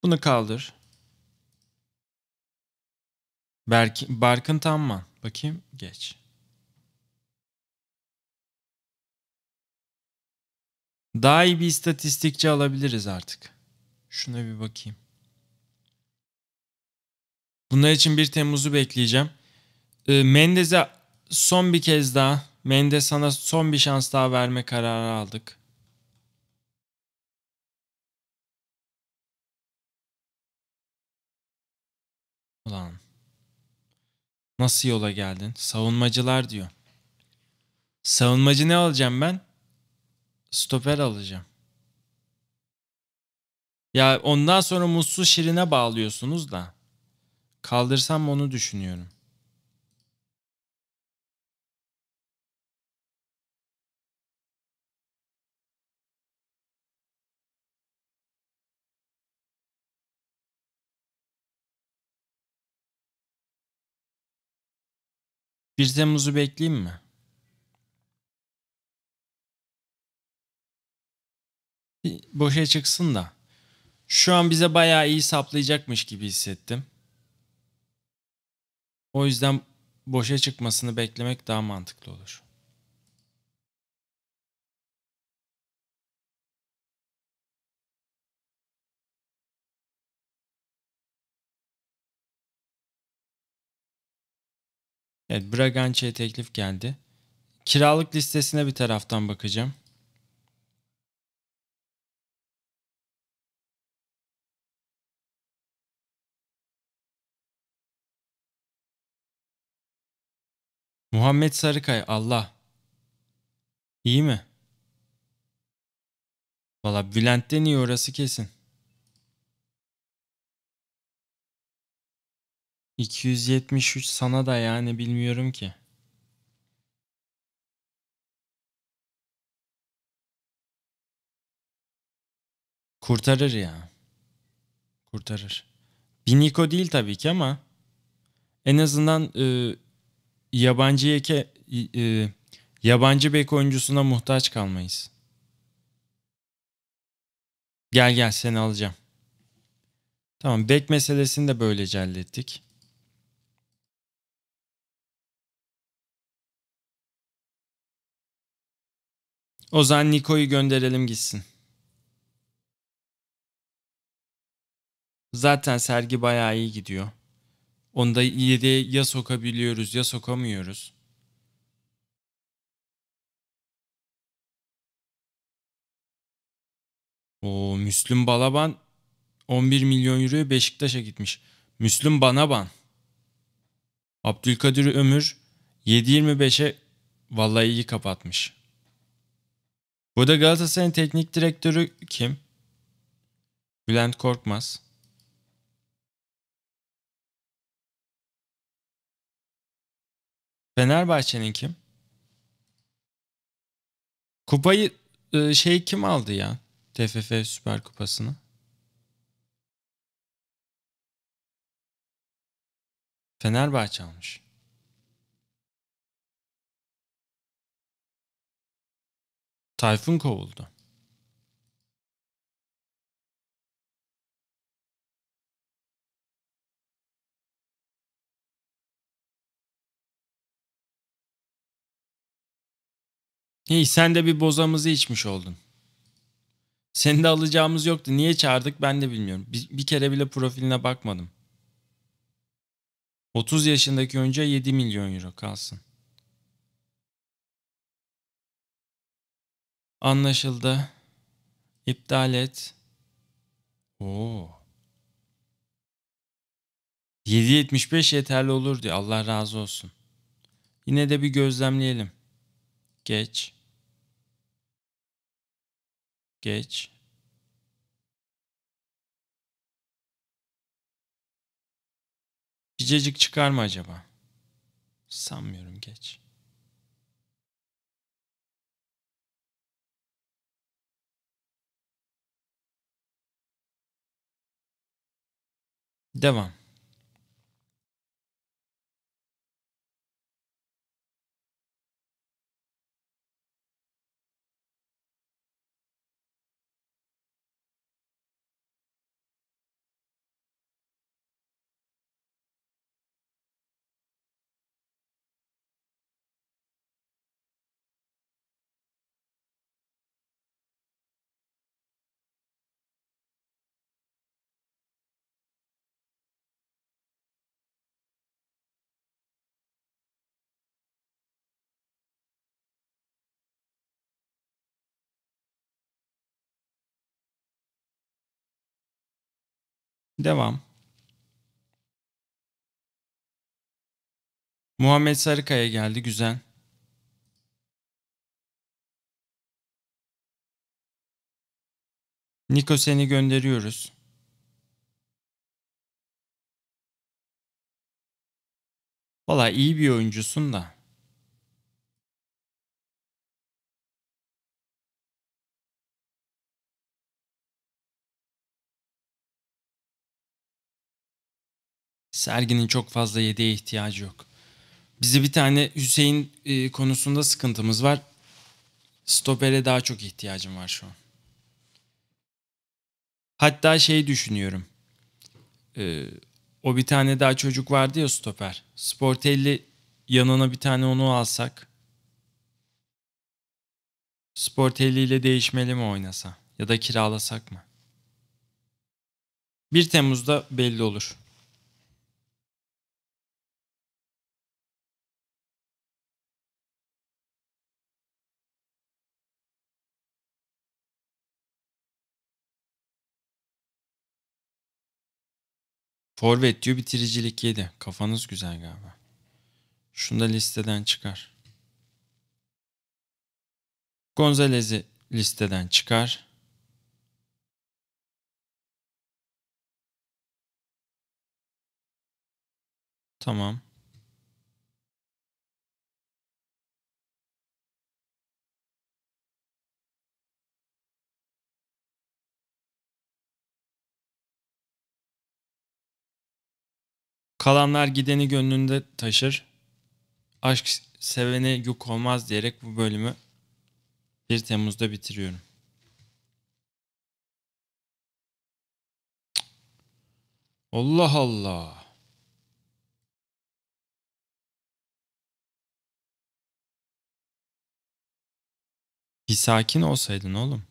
Bunu kaldır. Berk Barkın Tamman. Bakayım geç. Daha iyi bir istatistikçi alabiliriz artık. Şuna bir bakayım. Bunlar için 1 Temmuz'u bekleyeceğim. E, son bir kez daha, Mendes sana son bir şans daha verme kararı aldık. Ulan. Nasıl yola geldin? Savunmacılar diyor. Savunmacı ne alacağım ben? stoper alacağım. Ya ondan sonra mutsuz şirine bağlıyorsunuz da. Kaldırsam onu düşünüyorum. Bir Temmuz'u bekleyeyim mi? boşa çıksın da. Şu an bize bayağı iyi saplayacakmış gibi hissettim. O yüzden boşa çıkmasını beklemek daha mantıklı olur. Evet Bragança'ya teklif geldi. Kiralık listesine bir taraftan bakacağım. Muhammed Sarıkaya Allah. İyi mi? Valla Bülent'ten iyi orası kesin. 273 sana da yani bilmiyorum ki. Kurtarır ya. Kurtarır. Bir Niko değil tabii ki ama en azından e, yabancı yeke, e, yabancı bek oyuncusuna muhtaç kalmayız. Gel gel seni alacağım. Tamam bek meselesini de böylece hallettik. O zaman Niko'yu gönderelim gitsin. Zaten sergi bayağı iyi gidiyor. Onu da yediye ya sokabiliyoruz ya sokamıyoruz. O Müslüm Balaban 11 milyon euroya Beşiktaş'a gitmiş. Müslüm Banaban. Abdülkadir Ömür 7.25'e vallahi iyi kapatmış. Bu da Galatasaray'ın teknik direktörü kim? Bülent Korkmaz. Fenerbahçe'nin kim? Kupayı şey kim aldı ya? TFF Süper Kupası'nı. Fenerbahçe almış. Tayfun kovuldu. İyi sen de bir bozamızı içmiş oldun. Seni de alacağımız yoktu. Niye çağırdık ben de bilmiyorum. Bir, bir kere bile profiline bakmadım. 30 yaşındaki oyuncuya 7 milyon euro kalsın. Anlaşıldı. İptal et. Oo. 7.75 yeterli olur diye Allah razı olsun. Yine de bir gözlemleyelim. Geç. Geç. Gececik çıkar mı acaba? Sanmıyorum geç. Devam. Devam. Muhammed Sarıkaya geldi. Güzel. Niko seni gönderiyoruz. Valla iyi bir oyuncusun da. Serginin çok fazla yediye ihtiyacı yok. Bize bir tane Hüseyin e, konusunda sıkıntımız var. Stopere daha çok ihtiyacım var şu an. Hatta şey düşünüyorum. Ee, o bir tane daha çocuk vardı ya stoper. Sportelli yanına bir tane onu alsak. Sportelli ile değişmeli mi oynasa? Ya da kiralasak mı? 1 Temmuz'da belli olur. Forvet diyor bitiricilik 7. Kafanız güzel galiba. Şunu da listeden çıkar. Gonzalez'i listeden çıkar. Tamam. Kalanlar gideni gönlünde taşır. Aşk sevene yük olmaz diyerek bu bölümü 1 Temmuz'da bitiriyorum. Allah Allah. Bir sakin olsaydın oğlum.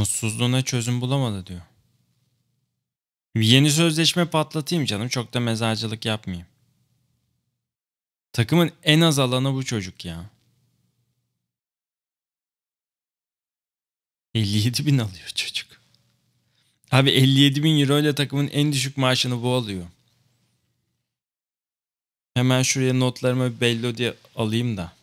Mutsuzluğuna çözüm bulamadı diyor. Yeni sözleşme patlatayım canım çok da mezarcılık yapmayayım. Takımın en az alanı bu çocuk ya. 57 bin alıyor çocuk. Abi 57 bin euro ile takımın en düşük maaşını bu alıyor. Hemen şuraya notlarımı bello diye alayım da.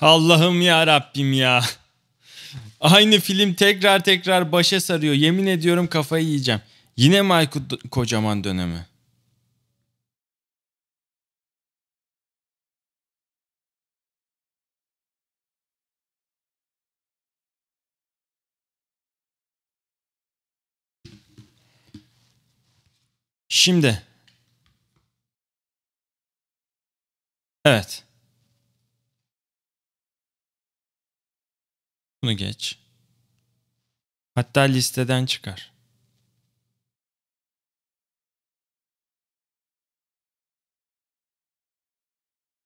Allah'ım ya Rabbim ya. Aynı film tekrar tekrar başa sarıyor. Yemin ediyorum kafayı yiyeceğim. Yine mi Aykut Kocaman dönemi? Şimdi. Evet. Bunu geç. Hatta listeden çıkar.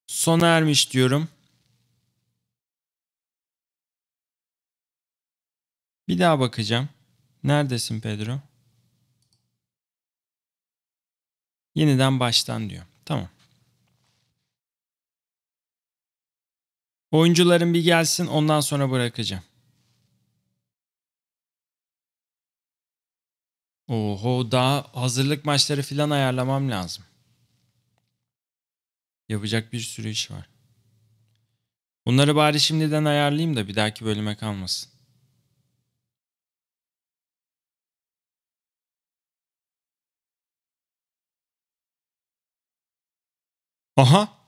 Sona ermiş diyorum. Bir daha bakacağım. Neredesin Pedro? Yeniden baştan diyor. Tamam. Oyuncuların bir gelsin ondan sonra bırakacağım. Oho daha hazırlık maçları falan ayarlamam lazım. Yapacak bir sürü iş var. Bunları bari şimdiden ayarlayayım da bir dahaki bölüme kalmasın. Aha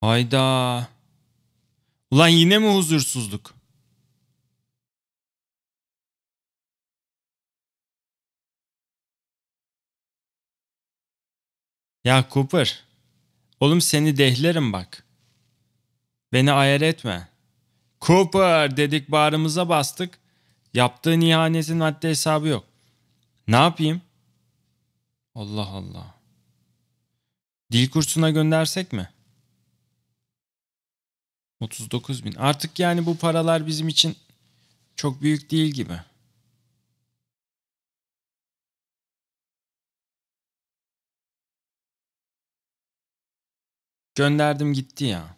Hayda. Ulan yine mi huzursuzluk? Ya Cooper. Oğlum seni dehlerim bak. Beni ayar etme. Cooper dedik bağrımıza bastık. Yaptığın ihanetin madde hesabı yok. Ne yapayım? Allah Allah. Dil kursuna göndersek mi? 39 bin. Artık yani bu paralar bizim için çok büyük değil gibi. Gönderdim gitti ya.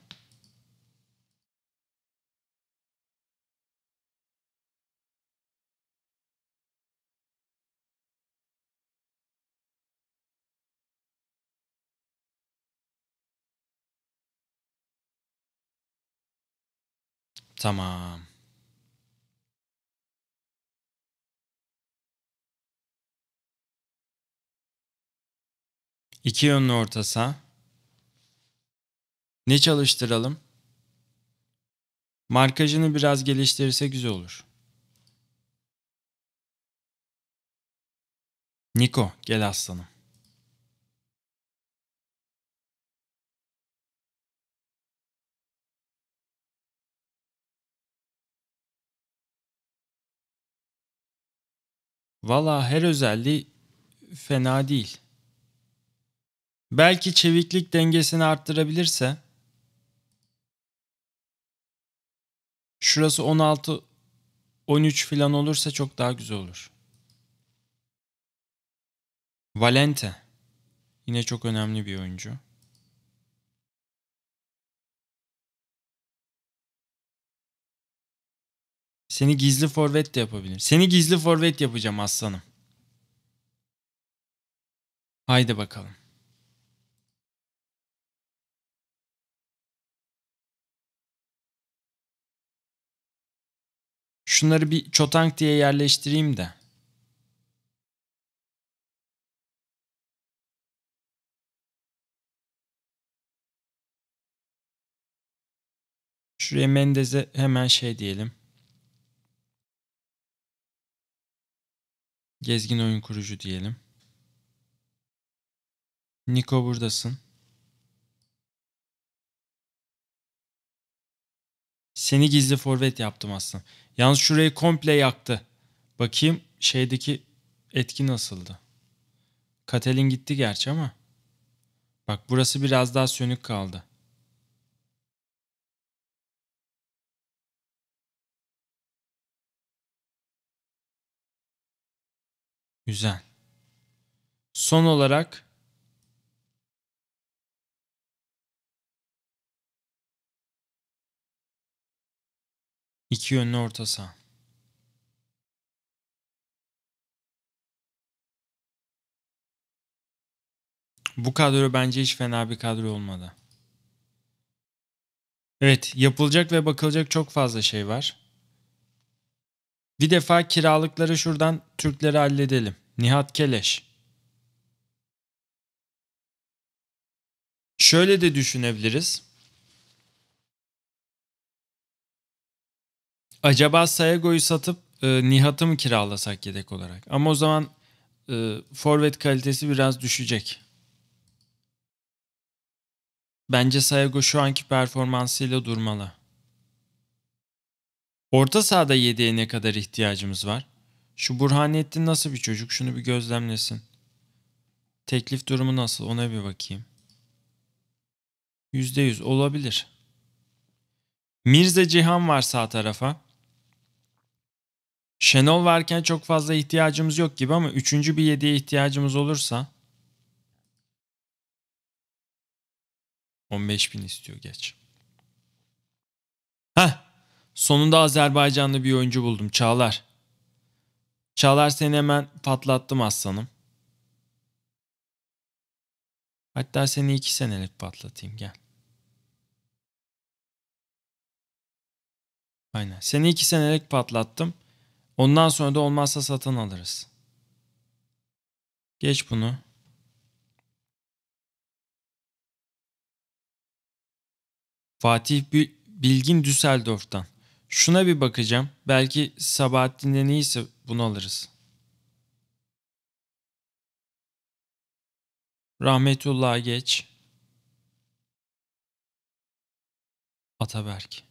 Tamam. İki yönlü orta Ne çalıştıralım? Markajını biraz geliştirirse güzel olur. Niko gel aslanım. Valla her özelliği fena değil. Belki çeviklik dengesini arttırabilirse. Şurası 16 13 falan olursa çok daha güzel olur. Valente yine çok önemli bir oyuncu. Seni gizli forvet de yapabilirim. Seni gizli forvet yapacağım aslanım. Haydi bakalım. Şunları bir çotank diye yerleştireyim de. Şuraya Mendez'e hemen şey diyelim. Gezgin oyun kurucu diyelim. Niko buradasın. Seni gizli forvet yaptım aslında. Yalnız şurayı komple yaktı. Bakayım şeydeki etki nasıldı? Katelin gitti gerçi ama. Bak burası biraz daha sönük kaldı. Güzel. Son olarak iki yönlü orta saha. Bu kadro bence hiç fena bir kadro olmadı. Evet, yapılacak ve bakılacak çok fazla şey var. Bir defa kiralıkları şuradan Türkleri halledelim. Nihat Keleş. Şöyle de düşünebiliriz. Acaba Sayago'yu satıp e, Nihat'ı mı kiralasak yedek olarak? Ama o zaman e, forvet kalitesi biraz düşecek. Bence Sayago şu anki performansıyla durmalı. Orta sahada yedeğe ne kadar ihtiyacımız var? Şu Burhanettin nasıl bir çocuk şunu bir gözlemlesin. Teklif durumu nasıl ona bir bakayım. Yüzde yüz olabilir. Mirza Cihan var sağ tarafa. Şenol varken çok fazla ihtiyacımız yok gibi ama üçüncü bir yediye ihtiyacımız olursa 15 bin istiyor geç. Ha Sonunda Azerbaycanlı bir oyuncu buldum Çağlar. Çağlar seni hemen patlattım aslanım. Hatta seni iki senelik patlatayım gel. Aynen. Seni iki senelik patlattım. Ondan sonra da olmazsa satın alırız. Geç bunu. Fatih Bilgin Düsseldorf'tan. Şuna bir bakacağım. Belki Sabahattin'den iyiyse bunu alırız. Rahmetullah geç. Ataberk.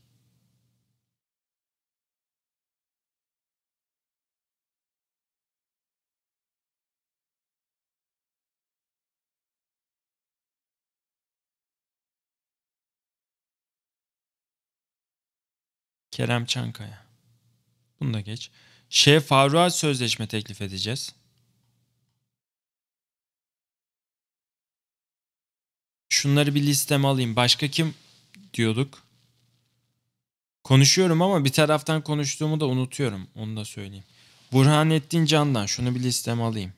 Kerem Çankaya. Bunu da geç. Şef Faruk'a sözleşme teklif edeceğiz. Şunları bir listeme alayım. Başka kim diyorduk? Konuşuyorum ama bir taraftan konuştuğumu da unutuyorum. Onu da söyleyeyim. Burhanettin Can'dan şunu bir listeme alayım.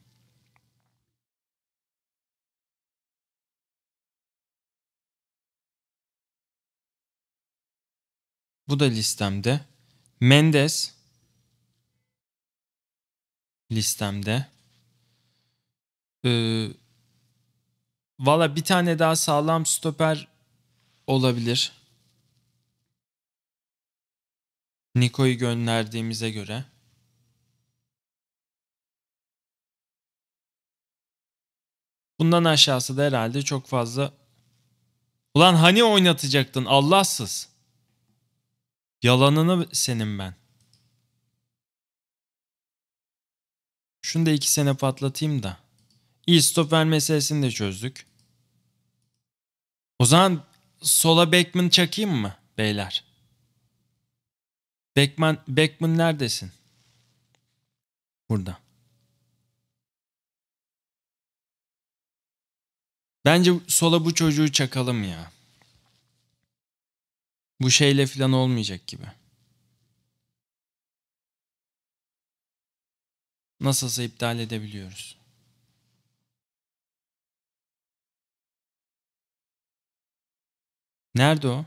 Bu da listemde. Mendes listemde. Ee, Valla bir tane daha sağlam stoper olabilir. Niko'yu gönderdiğimize göre. Bundan aşağısı da herhalde çok fazla. Ulan hani oynatacaktın Allahsız. Yalanını senin ben. Şunu da iki sene patlatayım da. İyi stoper meselesini de çözdük. O zaman sola Beckman çakayım mı beyler? Beckman, Beckman neredesin? Burada. Bence sola bu çocuğu çakalım ya. Bu şeyle falan olmayacak gibi. Nasılsa iptal edebiliyoruz. Nerede o?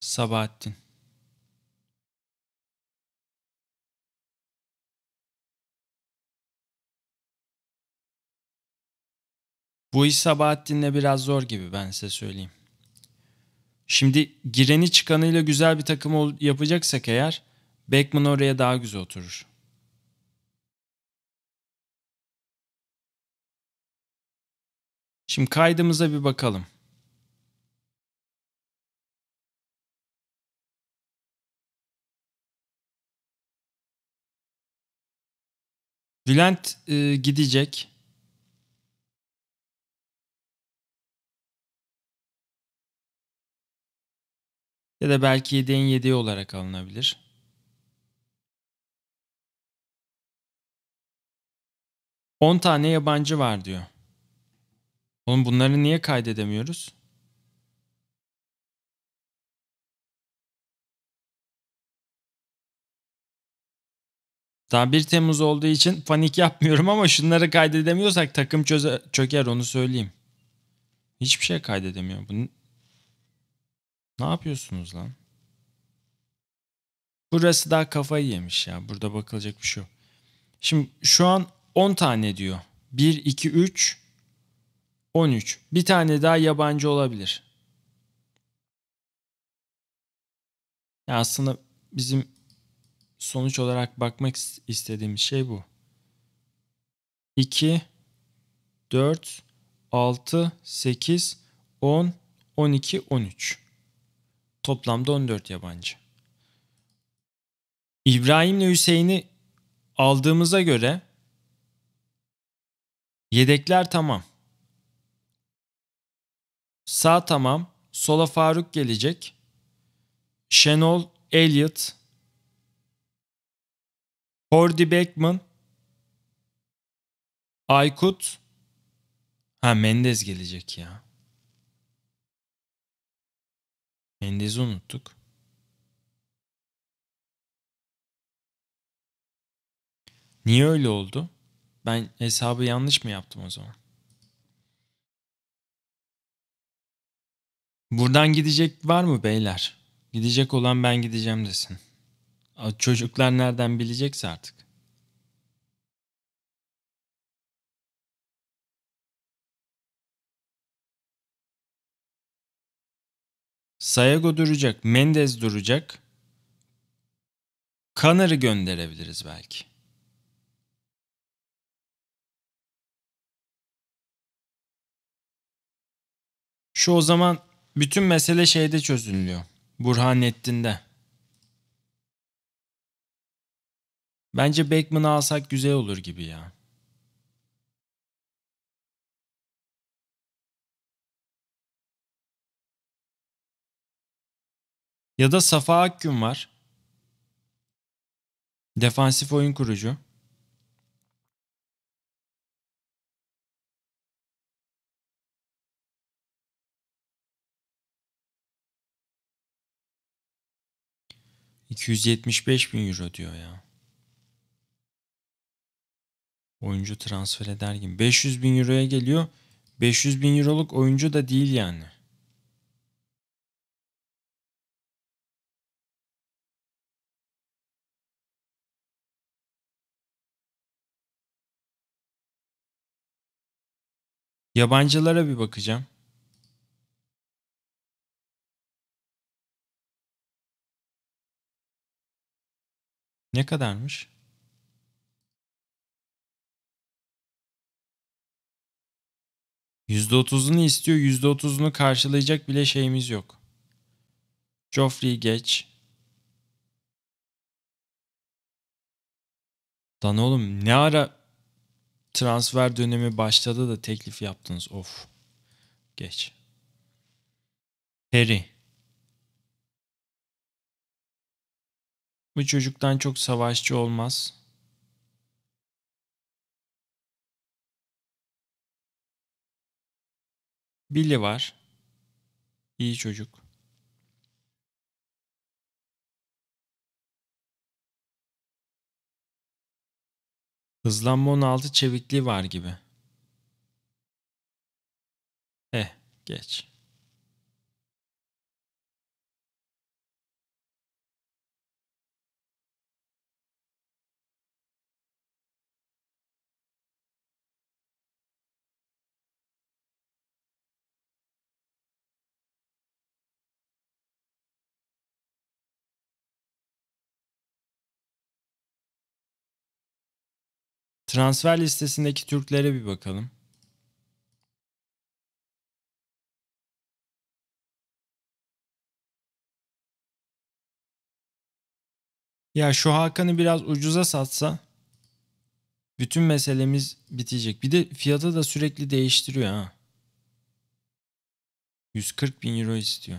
Sabahattin. Bu iş Sabahattin'le biraz zor gibi ben size söyleyeyim. Şimdi gireni çıkanıyla güzel bir takım yapacaksak eğer Beckman oraya daha güzel oturur. Şimdi kaydımıza bir bakalım. Bülent e, gidecek. Ya da belki yedeğin yedeği olarak alınabilir. On tane yabancı var diyor. Oğlum bunları niye kaydedemiyoruz? Daha 1 Temmuz olduğu için panik yapmıyorum ama şunları kaydedemiyorsak takım çöze, çöker onu söyleyeyim. Hiçbir şey kaydedemiyor. Bunu ne yapıyorsunuz lan? Burası daha kafayı yemiş ya. Burada bakılacak bir şey yok. Şimdi şu an 10 tane diyor. 1, 2, 3, 13. Bir tane daha yabancı olabilir. Ya aslında bizim sonuç olarak bakmak istediğimiz şey bu. 2, 4, 6, 8, 10, 12, 13. Toplamda 14 yabancı. İbrahim'le Hüseyin'i aldığımıza göre yedekler tamam. Sağ tamam. Sola Faruk gelecek. Şenol Elliot. Hordi Beckman. Aykut. Ha Mendez gelecek ya. Endiz'i unuttuk. Niye öyle oldu? Ben hesabı yanlış mı yaptım o zaman? Buradan gidecek var mı beyler? Gidecek olan ben gideceğim desin. Çocuklar nereden bilecekse artık. Sayago duracak, Mendez duracak. Kanar'ı gönderebiliriz belki. Şu o zaman bütün mesele şeyde çözülüyor. Burhanettin'de. Bence Beckman'ı alsak güzel olur gibi ya. Ya da Safa Akgün var. Defansif oyun kurucu. ...275 bin euro diyor ya. Oyuncu transfer eder gibi. 500 bin euroya geliyor. 500 bin euroluk oyuncu da değil yani. Yabancılara bir bakacağım. Ne kadarmış? %30'unu istiyor, %30'unu karşılayacak bile şeyimiz yok. Joffrey geç. Lan oğlum ne ara transfer dönemi başladı da teklif yaptınız. Of. Geç. Harry. Bu çocuktan çok savaşçı olmaz. Billy var. İyi çocuk. Hızlanma 16 çevikliği var gibi. Eh geç. Transfer listesindeki Türklere bir bakalım. Ya şu Hakan'ı biraz ucuza satsa bütün meselemiz bitecek. Bir de fiyatı da sürekli değiştiriyor ha. 140 bin euro istiyor.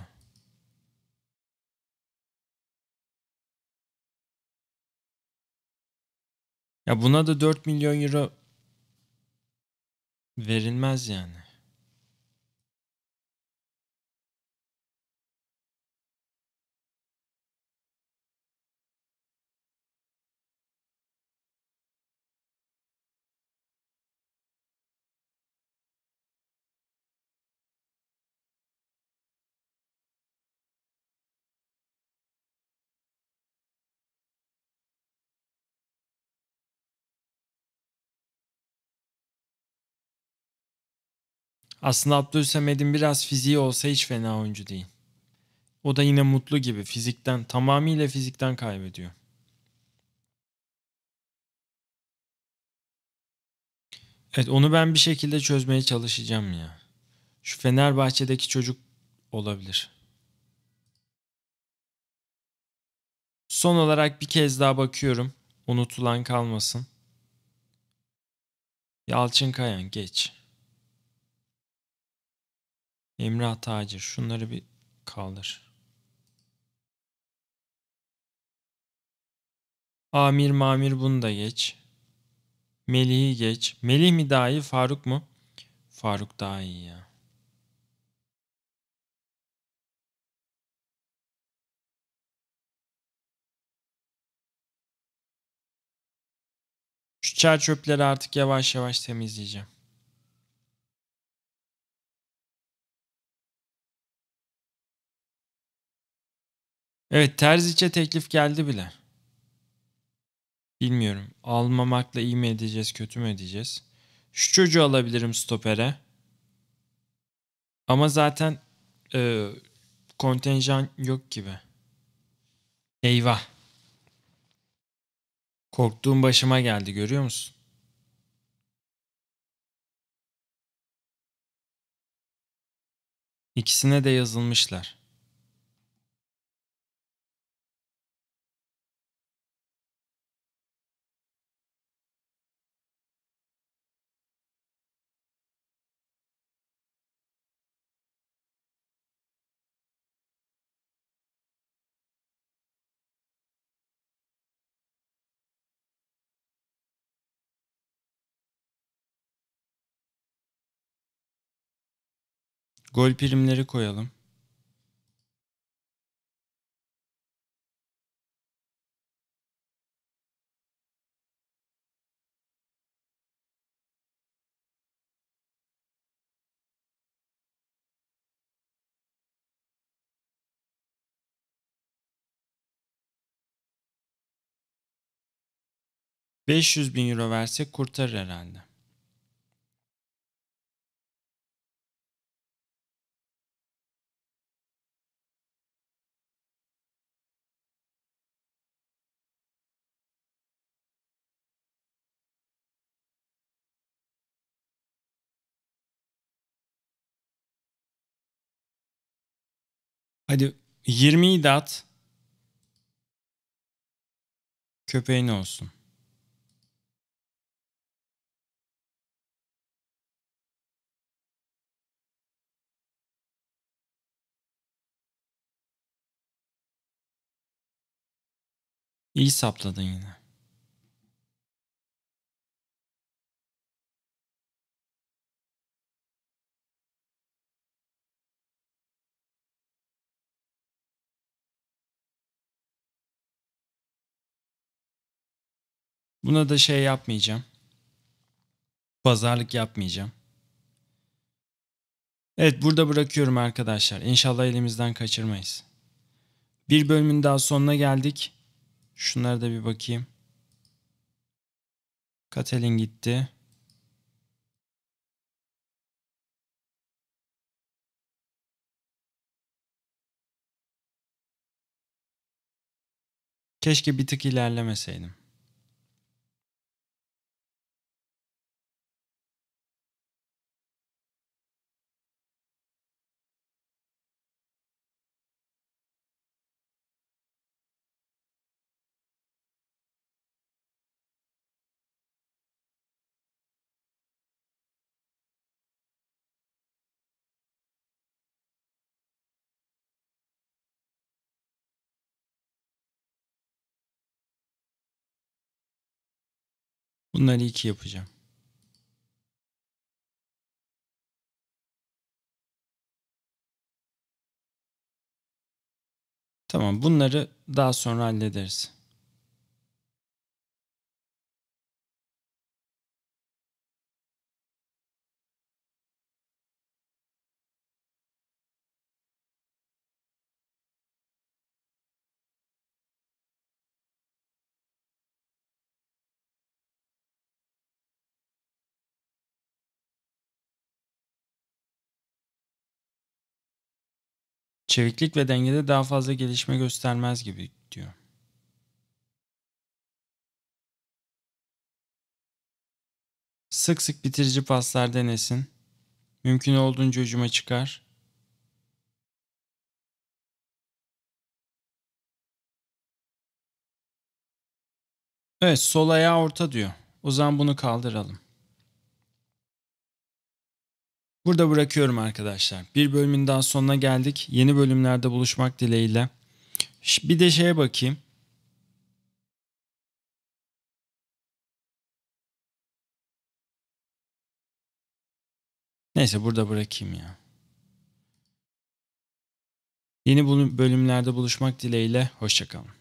Ya buna da 4 milyon euro verilmez yani. Aslında Abdülsamed'in biraz fiziği olsa hiç fena oyuncu değil. O da yine mutlu gibi fizikten tamamıyla fizikten kaybediyor. Evet onu ben bir şekilde çözmeye çalışacağım ya. Şu Fenerbahçe'deki çocuk olabilir. Son olarak bir kez daha bakıyorum. Unutulan kalmasın. Yalçın Kayan geç. Emrah Tacir şunları bir kaldır. Amir mamir bunu da geç. Melih'i geç. Melih mi daha iyi Faruk mu? Faruk daha iyi ya. Şu çer çöpleri artık yavaş yavaş temizleyeceğim. Evet Terzic'e teklif geldi bile. Bilmiyorum. Almamakla iyi mi edeceğiz, kötü mü edeceğiz? Şu çocuğu alabilirim stopere. Ama zaten e, kontenjan yok gibi. Eyvah. Korktuğum başıma geldi görüyor musun? İkisine de yazılmışlar. Gol primleri koyalım. ...500 bin euro versek kurtarır herhalde. Hadi 20'yi de at. Köpeğin olsun. İyi sapladın yine. Buna da şey yapmayacağım. Pazarlık yapmayacağım. Evet burada bırakıyorum arkadaşlar. İnşallah elimizden kaçırmayız. Bir bölümün daha sonuna geldik. Şunlara da bir bakayım. Katelin gitti. Keşke bir tık ilerlemeseydim. Bunları iki yapacağım. Tamam bunları daha sonra hallederiz. Çeviklik ve dengede daha fazla gelişme göstermez gibi diyor. Sık sık bitirici paslar denesin. Mümkün olduğunca hücuma çıkar. Evet sol ayağı orta diyor. O zaman bunu kaldıralım. Burada bırakıyorum arkadaşlar. Bir bölümün daha sonuna geldik. Yeni bölümlerde buluşmak dileğiyle. Bir de şeye bakayım. Neyse burada bırakayım ya. Yeni bölümlerde buluşmak dileğiyle. Hoşçakalın.